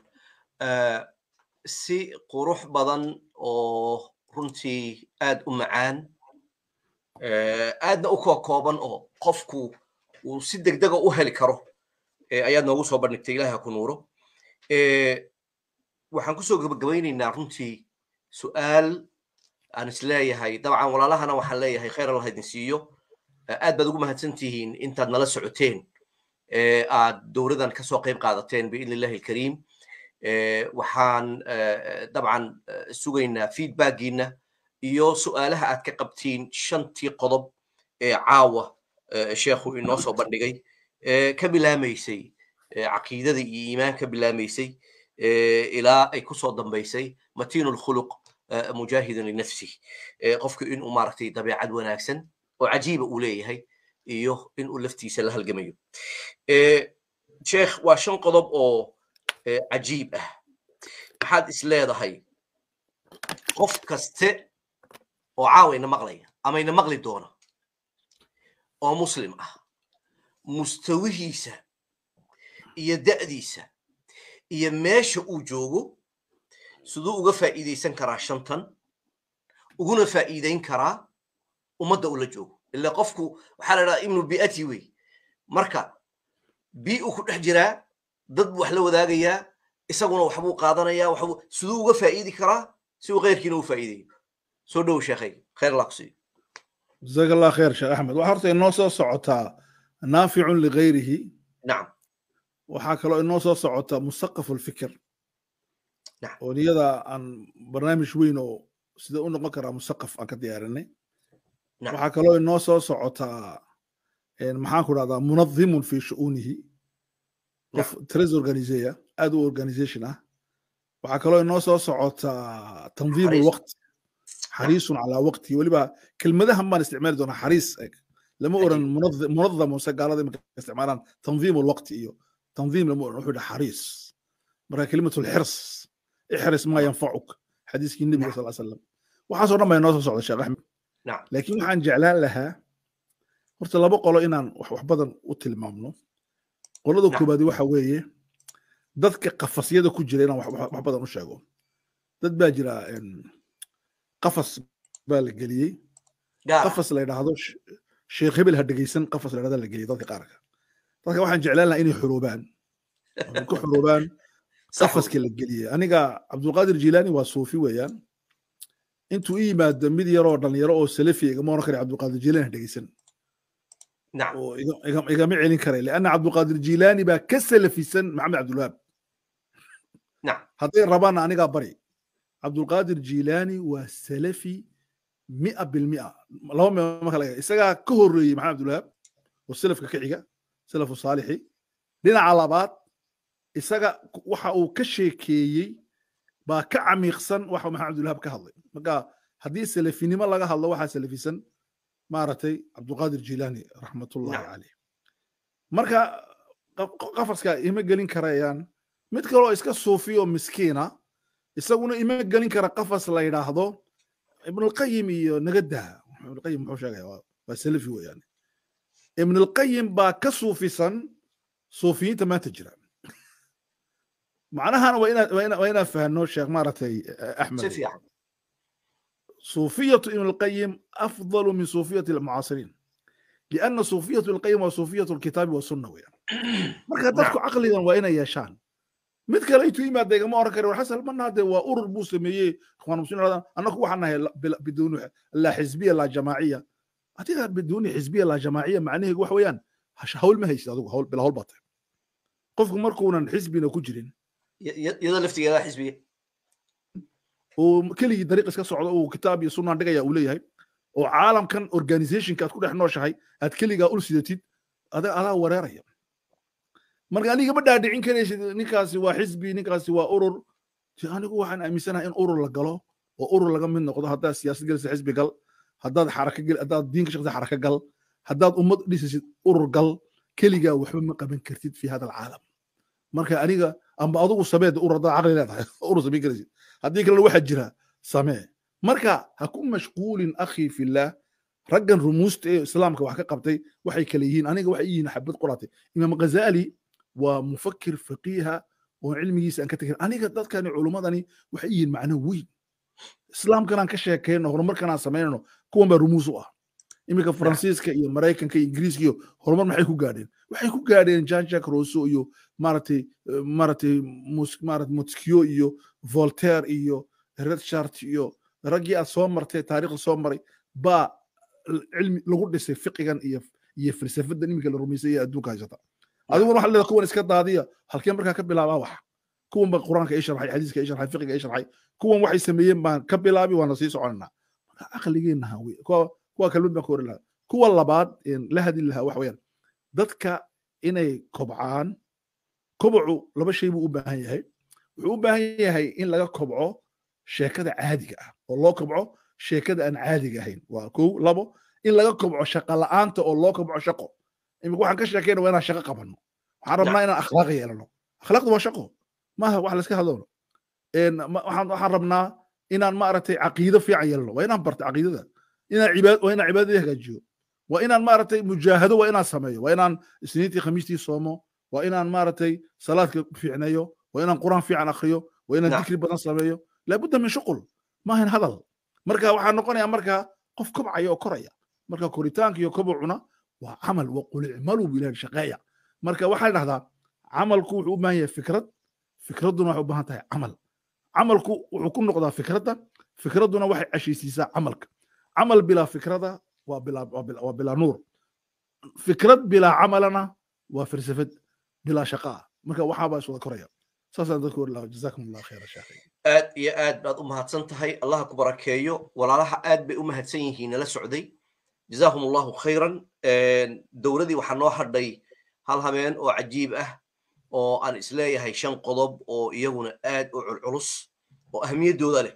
eh, si qurux badan oo runtii aad u macaan eh, aadna u koo kooban oo qofku uu si degdega ah u heli karo eh, ayaad noogu soo bandhigtay ilaha ku nuuro waxaan kusoo gebagabaynaynaa runtii su'aal aan isleeyahay dabcan walaalahana waxaan leeyahay khayr allah idin siiyo aad baad ugu mahadsan tihiin intaad nala socoteen aad dowradan kasoo qayb qaadateen biidn illahi alkariim waxaan dabcan sugaynaa feedbackiina iyo su-aalaha aad ka qabtiin shantii qodob ee caawa sheekhu inoo soo bandhigay ka bilaamaysay caqiidada iyo iimaan ka bilaamaysay ilaa ay kusoo dambaysay matiinulkhuluq mujaahidun linafsih qofku inuu maaragtay dabeecad wanaagsan oo cajiiba uu leeyahay iyo inuu laftiisa la halgamayo eh, sheekh waa shan qodob oo eh, cajiib ah maxaad is leedahay qof kaste oo caawayna maqlaya amayna maqli doona oo muslim ah mustawihiisa iyo da'diisa iyo meesha uu joogo siduu uga faa'iidaysan karaa shantan uguna faa'iidayn karaa ummadda ula joogo ila qofku waxaa la dhahaa ibnu biati wey marka bii uu ku dhex jiraa dad wax la wadaagayaa isaguna waxbuu qaadanayaa waxbuu siduu uga faa'iidi karaa si uu khayrkiina u faa'iidayo soo dhow sheekhay khayr allah kusiiyo jazaak khayr sheekh axmed waxaa horta inoo soo socotaa naaficun ligayrihi nacam waxaa kaloo inoo soo socotaa musaqafu lfikir oo niyada aan barnaamij weyn oo sida u noqon karaa musaqaf aan ka diyaarinay waxaa kaloo inoo soo socotaa maxaan ku dhahdaa munadimun fi shu'unihi qof tres organiseya aad u organization ah waxaa kaloo inoo soo socotaa tandiim lwaqti xariisun calaa waqtihi weliba kelmadahan baan isticmaali doonaa xariis lama oran munadam ose gaalada imika isticmaalaan tandiim lwaqti iyo tandiim lama oran wuxuu dhaha xariis marka kelimatu lxirs ixris maa yanfacuk xadiiskii nebiga sal slam waxaasoo dhan baa inoo soo socda sheekh axmed laakiin waxaan jeclaan lahaa horta laba qolo inaan wax badan u tilmaamno qolada koobaadi waxa weeye dadka qafasyada ku jira inaan wax badan u sheego dad baa jira qafas baa la geliyey qafas la yidhaahdo sheekh hebel ha dhegeysan qafas la yidhahdo la geliyey dadka qaarka dadka waxaan jeclaan lahaa inay xuroobaan ku xuroobaan [LAUGHS] qafaska la geliyey aniga cabdulqaadir jilaani waa suufi weeyaan intuu i yimaado mid yaroo dhallinyaro oo salafi igama oran kara cabdulqaadir jilaani ha dhegeysan igama celin karay lianna cabdulqaadir jilaani baa ka salafisan maxamed cabdulwahaab hadday rabaan anigaa bari cabdulqaadir jilaani waa salafi mi'a bilmi'a laba meel marka isagaa ka horreeyey maxamed cabdulwahaab oo salafka ka xiga salafu saalixi dhinaca labaad isaga waxa uu ka sheekeeyey baa ka camiiqsan waxa maxamed abdulwahab ka hadlay marka haddii selefinimo laga hadlo waxaa salafisan maaragtay cabdulqaadir jilani raxmatullahi caleyh marka qafaska ima gelin karayaan mid kaloo iska suufiyo miskiina isaguna ima gelin kara qafas la yidhaahdo ibnulqayim iyo nagadaha ibnulqayim muxuu sheegaya waa salafi weeyaane ibnulqayim baa ka suufisan suufiyiinta maanta jira macnahan waa inaad waa ina waa inaan fahno sheekh maaragtay eh, axmed si fiican صوفية ابن القيم أفضل من صوفية المعاصرين لأن صوفية ابن القيم وصوفية الكتاب والسنة ويا marka dadku caqligan waa inay yeeshaan mid kale intuu yimaada igama oran kare waxaa salmana hadee waa urur buu sameeyey ikhwaan muslimin annagu waxaan nahay biduuni laa xisbiya laa jamaaciya adiga biduuni xisbiya laa jamaaciya macnaheegu wax weeyaan hawl ma haysid adigu hawl bila hawl baa tahay qofku markuunan xisbina ku jirin yada laftigeeda xisbiya keligii dariiq iska socdo uu kitaab iyo sunnaan dhigaya uu leeyahay oo caalamkan organizationka aad ku dhex nooshahay aad keligaa ul sidatid adaa wareeraya marka anigama dhaadhicin karaysid ninkaasi waa xisbi ninkaasi waa urur anigu waxaan aaminsanahay in urur la galo oo urur laga mid noqdo haddaad siyaasad gelaysa xisbi gal haddaad xaraka gel haddaad diin ka shaqaysa xaraka gal haddaad ummad dhisaysid urur gal keligaa waxba ma qaban kartid fi hada alcaalam marka aniga ama adugu sameed urada caqli leedahay uru [LAUGHS] samayn karaysid haddii kalena waxaa jira samee marka ha ku mashquulin akhi fillaah raggan rumuusta ee islaamka wax ka qabtay waxay kale yihiin aniga waxay yihiin xabad qoratay imaam ghazali waa mufakir faqiiha oo cilmigiisa aan ka tegin aniga dadkani culummadani waxay yihiin macno weyn islaamkanaan ka sheekayno horumarkanaan samaynano kuwan baa rumuus u ah iminka faransiiska iyo maraykanka iyo ingiriiska iyo horumar maxay ku gaadheen waxay ku gaadheen jan jack roso iyo maratay eh, maratay mara montesquieu iyo voltaire iyo redchart iyo raggii aad soo martay taarikhda soo maray baa cilmi lagu dhisay fiqigan iyo iyo filsafadan iminka la rumaysay ee adduunka haysata adiguna waxa leeda kuwan iska daadiya halkee markaa ka bilaabaa wax kuwan ba qur-aanka ii sharxay xadiiska ii sharxay fiqiga ii sharxay kuwan waxay sameeyeen baan ka bilaabi waana sii soconanaa marka aqligeennaha wey kuwa kalmad baan ka hori lahaa kuwa labaad la hadli lahaa wax weeyaan dadka inay kobcaan kobcu laba shay buu u baahan yahay wuxuu u baahan yahay in laga kobco sheekada caadiga ah oo loo kobco sheekada aan caadiga ahayn waa kow labo in laga kobco shaqa la'aanta oo loo kobco shaqo waxaan ka sheekayna waa inaan shaqo qabanno waxaan rabnaa inaan akhlaaq yeelano akhlaaqdu waa shaqo maaha wax layska hadloono waxaan rabnaa inaan maaragtay caqiido fiican yeelano waa inaan barto caqiidada inaan cibaadadii hagaajiyo waa inaan maaragtay mujaahado waa inaan sameeyo waa inaan isniintii khamiistii soomo waa inaan maaragtay salaadka fiicneeyo waa inaan qur'aan fiican akhriyo waa inaan dikri badan sameeyo laabudda min shuqul maahayn hadal marka waxaa noqonaya markaa qof kobcaya oo koraya marka koritaanka iyo kobocuna waa camal waa qulicmalu bu ilahi shaqeeya marka waxaa dhahdaa camalku wuxuu u yahay fikrad fikradduna waxay u tahay camal camalku wuxuu ku noqdaa fikradda fikradduna waxay ceshaysiisaa camalka camal bilaa fikrada waa bilaa nuur fikrad bilaa camalana waa firsafad bilaa shaqaa marka waxaabaa iswada koraya saasaan dadku wari lahaa jazakum allah khayra shaakir aad iyo aad baad u mahadsan tahay allaha ku barakeeyo walaalaha aad bay u mahadsan yihiin nala socday jazakum allahu khayran dowladii waxaa noo hadhay hal habeen oo cajiib ah oo aan isleeyahay shan qodob oo iyaguna aad u culculus oo ahmiyaddooda leh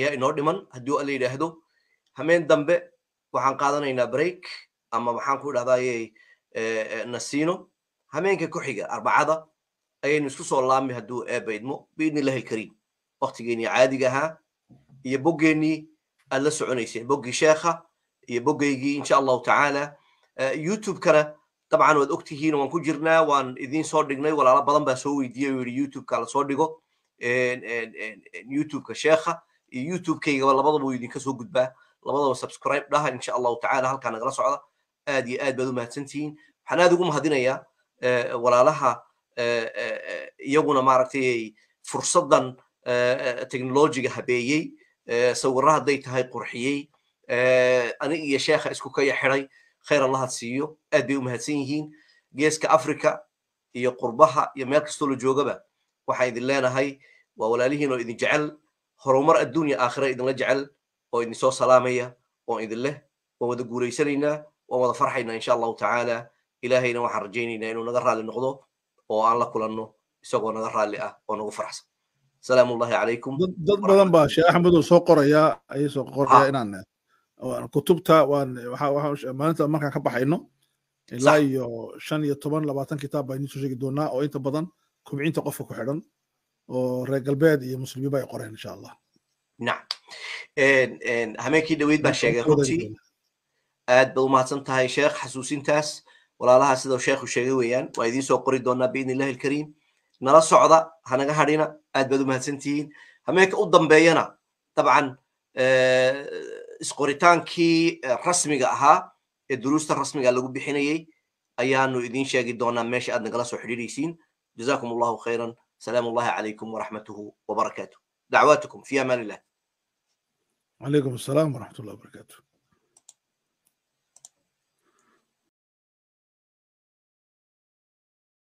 ayaa inoo dhiman haddii alla yidhaahdo hameen dambe waxaan qaadanaynaa break ama maxaan ku idhahdaye hameenka kuxiga arbacada ayaynu isku soo laami hadduu eeba idmo biidnillahi alkariim waktigeennii caadiga ahaa iyo boggeennii aad la boggii sheekha iyo boggaygii insha allahu tacaala eh, youtube dabcan waad og waan ku jirnaa waan idiin soo dhignay walaalo badan baa soo weydiiyey yidhi youtube lasoo dhigo youtube sheekha iyo youtube labadaba wuu idinka soo gudbaa labadaba subscribe dhaha insha allahu tacaala halkaa nagala socda aad iyo aad baad u mahadsantihiin waxaan aad ugu mahadinayaa walaalaha iyaguna maaragtay fursadan technologiga habeeyey sawirra hadday tahay qurxiyey anig iyo sheekha isku kaya xiday khayr allah had siiyo aad bay u mahadsan yihiin geeska africa iyo qurbaha iyo meel kastoo la joogaba waxaan idin leenahay waa walaalihiin oo idin jecel horumar adduunya aakhira idinla jecel oo idin soo salaamaya oo idin leh waan wada guulaysanaynaa waan wada farxaynaa insha allahu tacaala ilaahayna waxaan rajaynaynaa inuu naga raalli noqdo oo aan la kulanno isagoo naga raalli ah oo nagu faraxsan asalaamu ullahi calaykum dad badan baa sheekh axmedow soo qoraya ayay ah. soo qoraya inaan kutubta waan maalinta markaan ka baxayno ilaa iyo shan iyo toban labaatan kitaab baa idiin soo sheegi doonaa oo inta badan kubcinta qofka ku xidhan oo reer galbeed iyo muslimiin ba ay qoreen insha allah nacam habeenkii dhaweyd baan sheegay runtii aad ba umahadsan tahay sheekh xasuusintaas walaalaha sida sheekhu sheegay weeyaan waa idiin soo qori doonaa biidni illahi alkariim nala socda hanaga hadhina aad baad u mahadsantihiin hameenka u dambeeyana dabcan isqoritaankii rasmiga ahaa ee duruusta rasmiga lagu bixinayey ayaanu idiin sheegi doonaa meesha aad nagala soo xidhiidhaysiin jazakum allahu khayran سلام الله عليكم waraxmatuhu وبركاته دعواتكم في امان الله وعليكم السلام ورحمه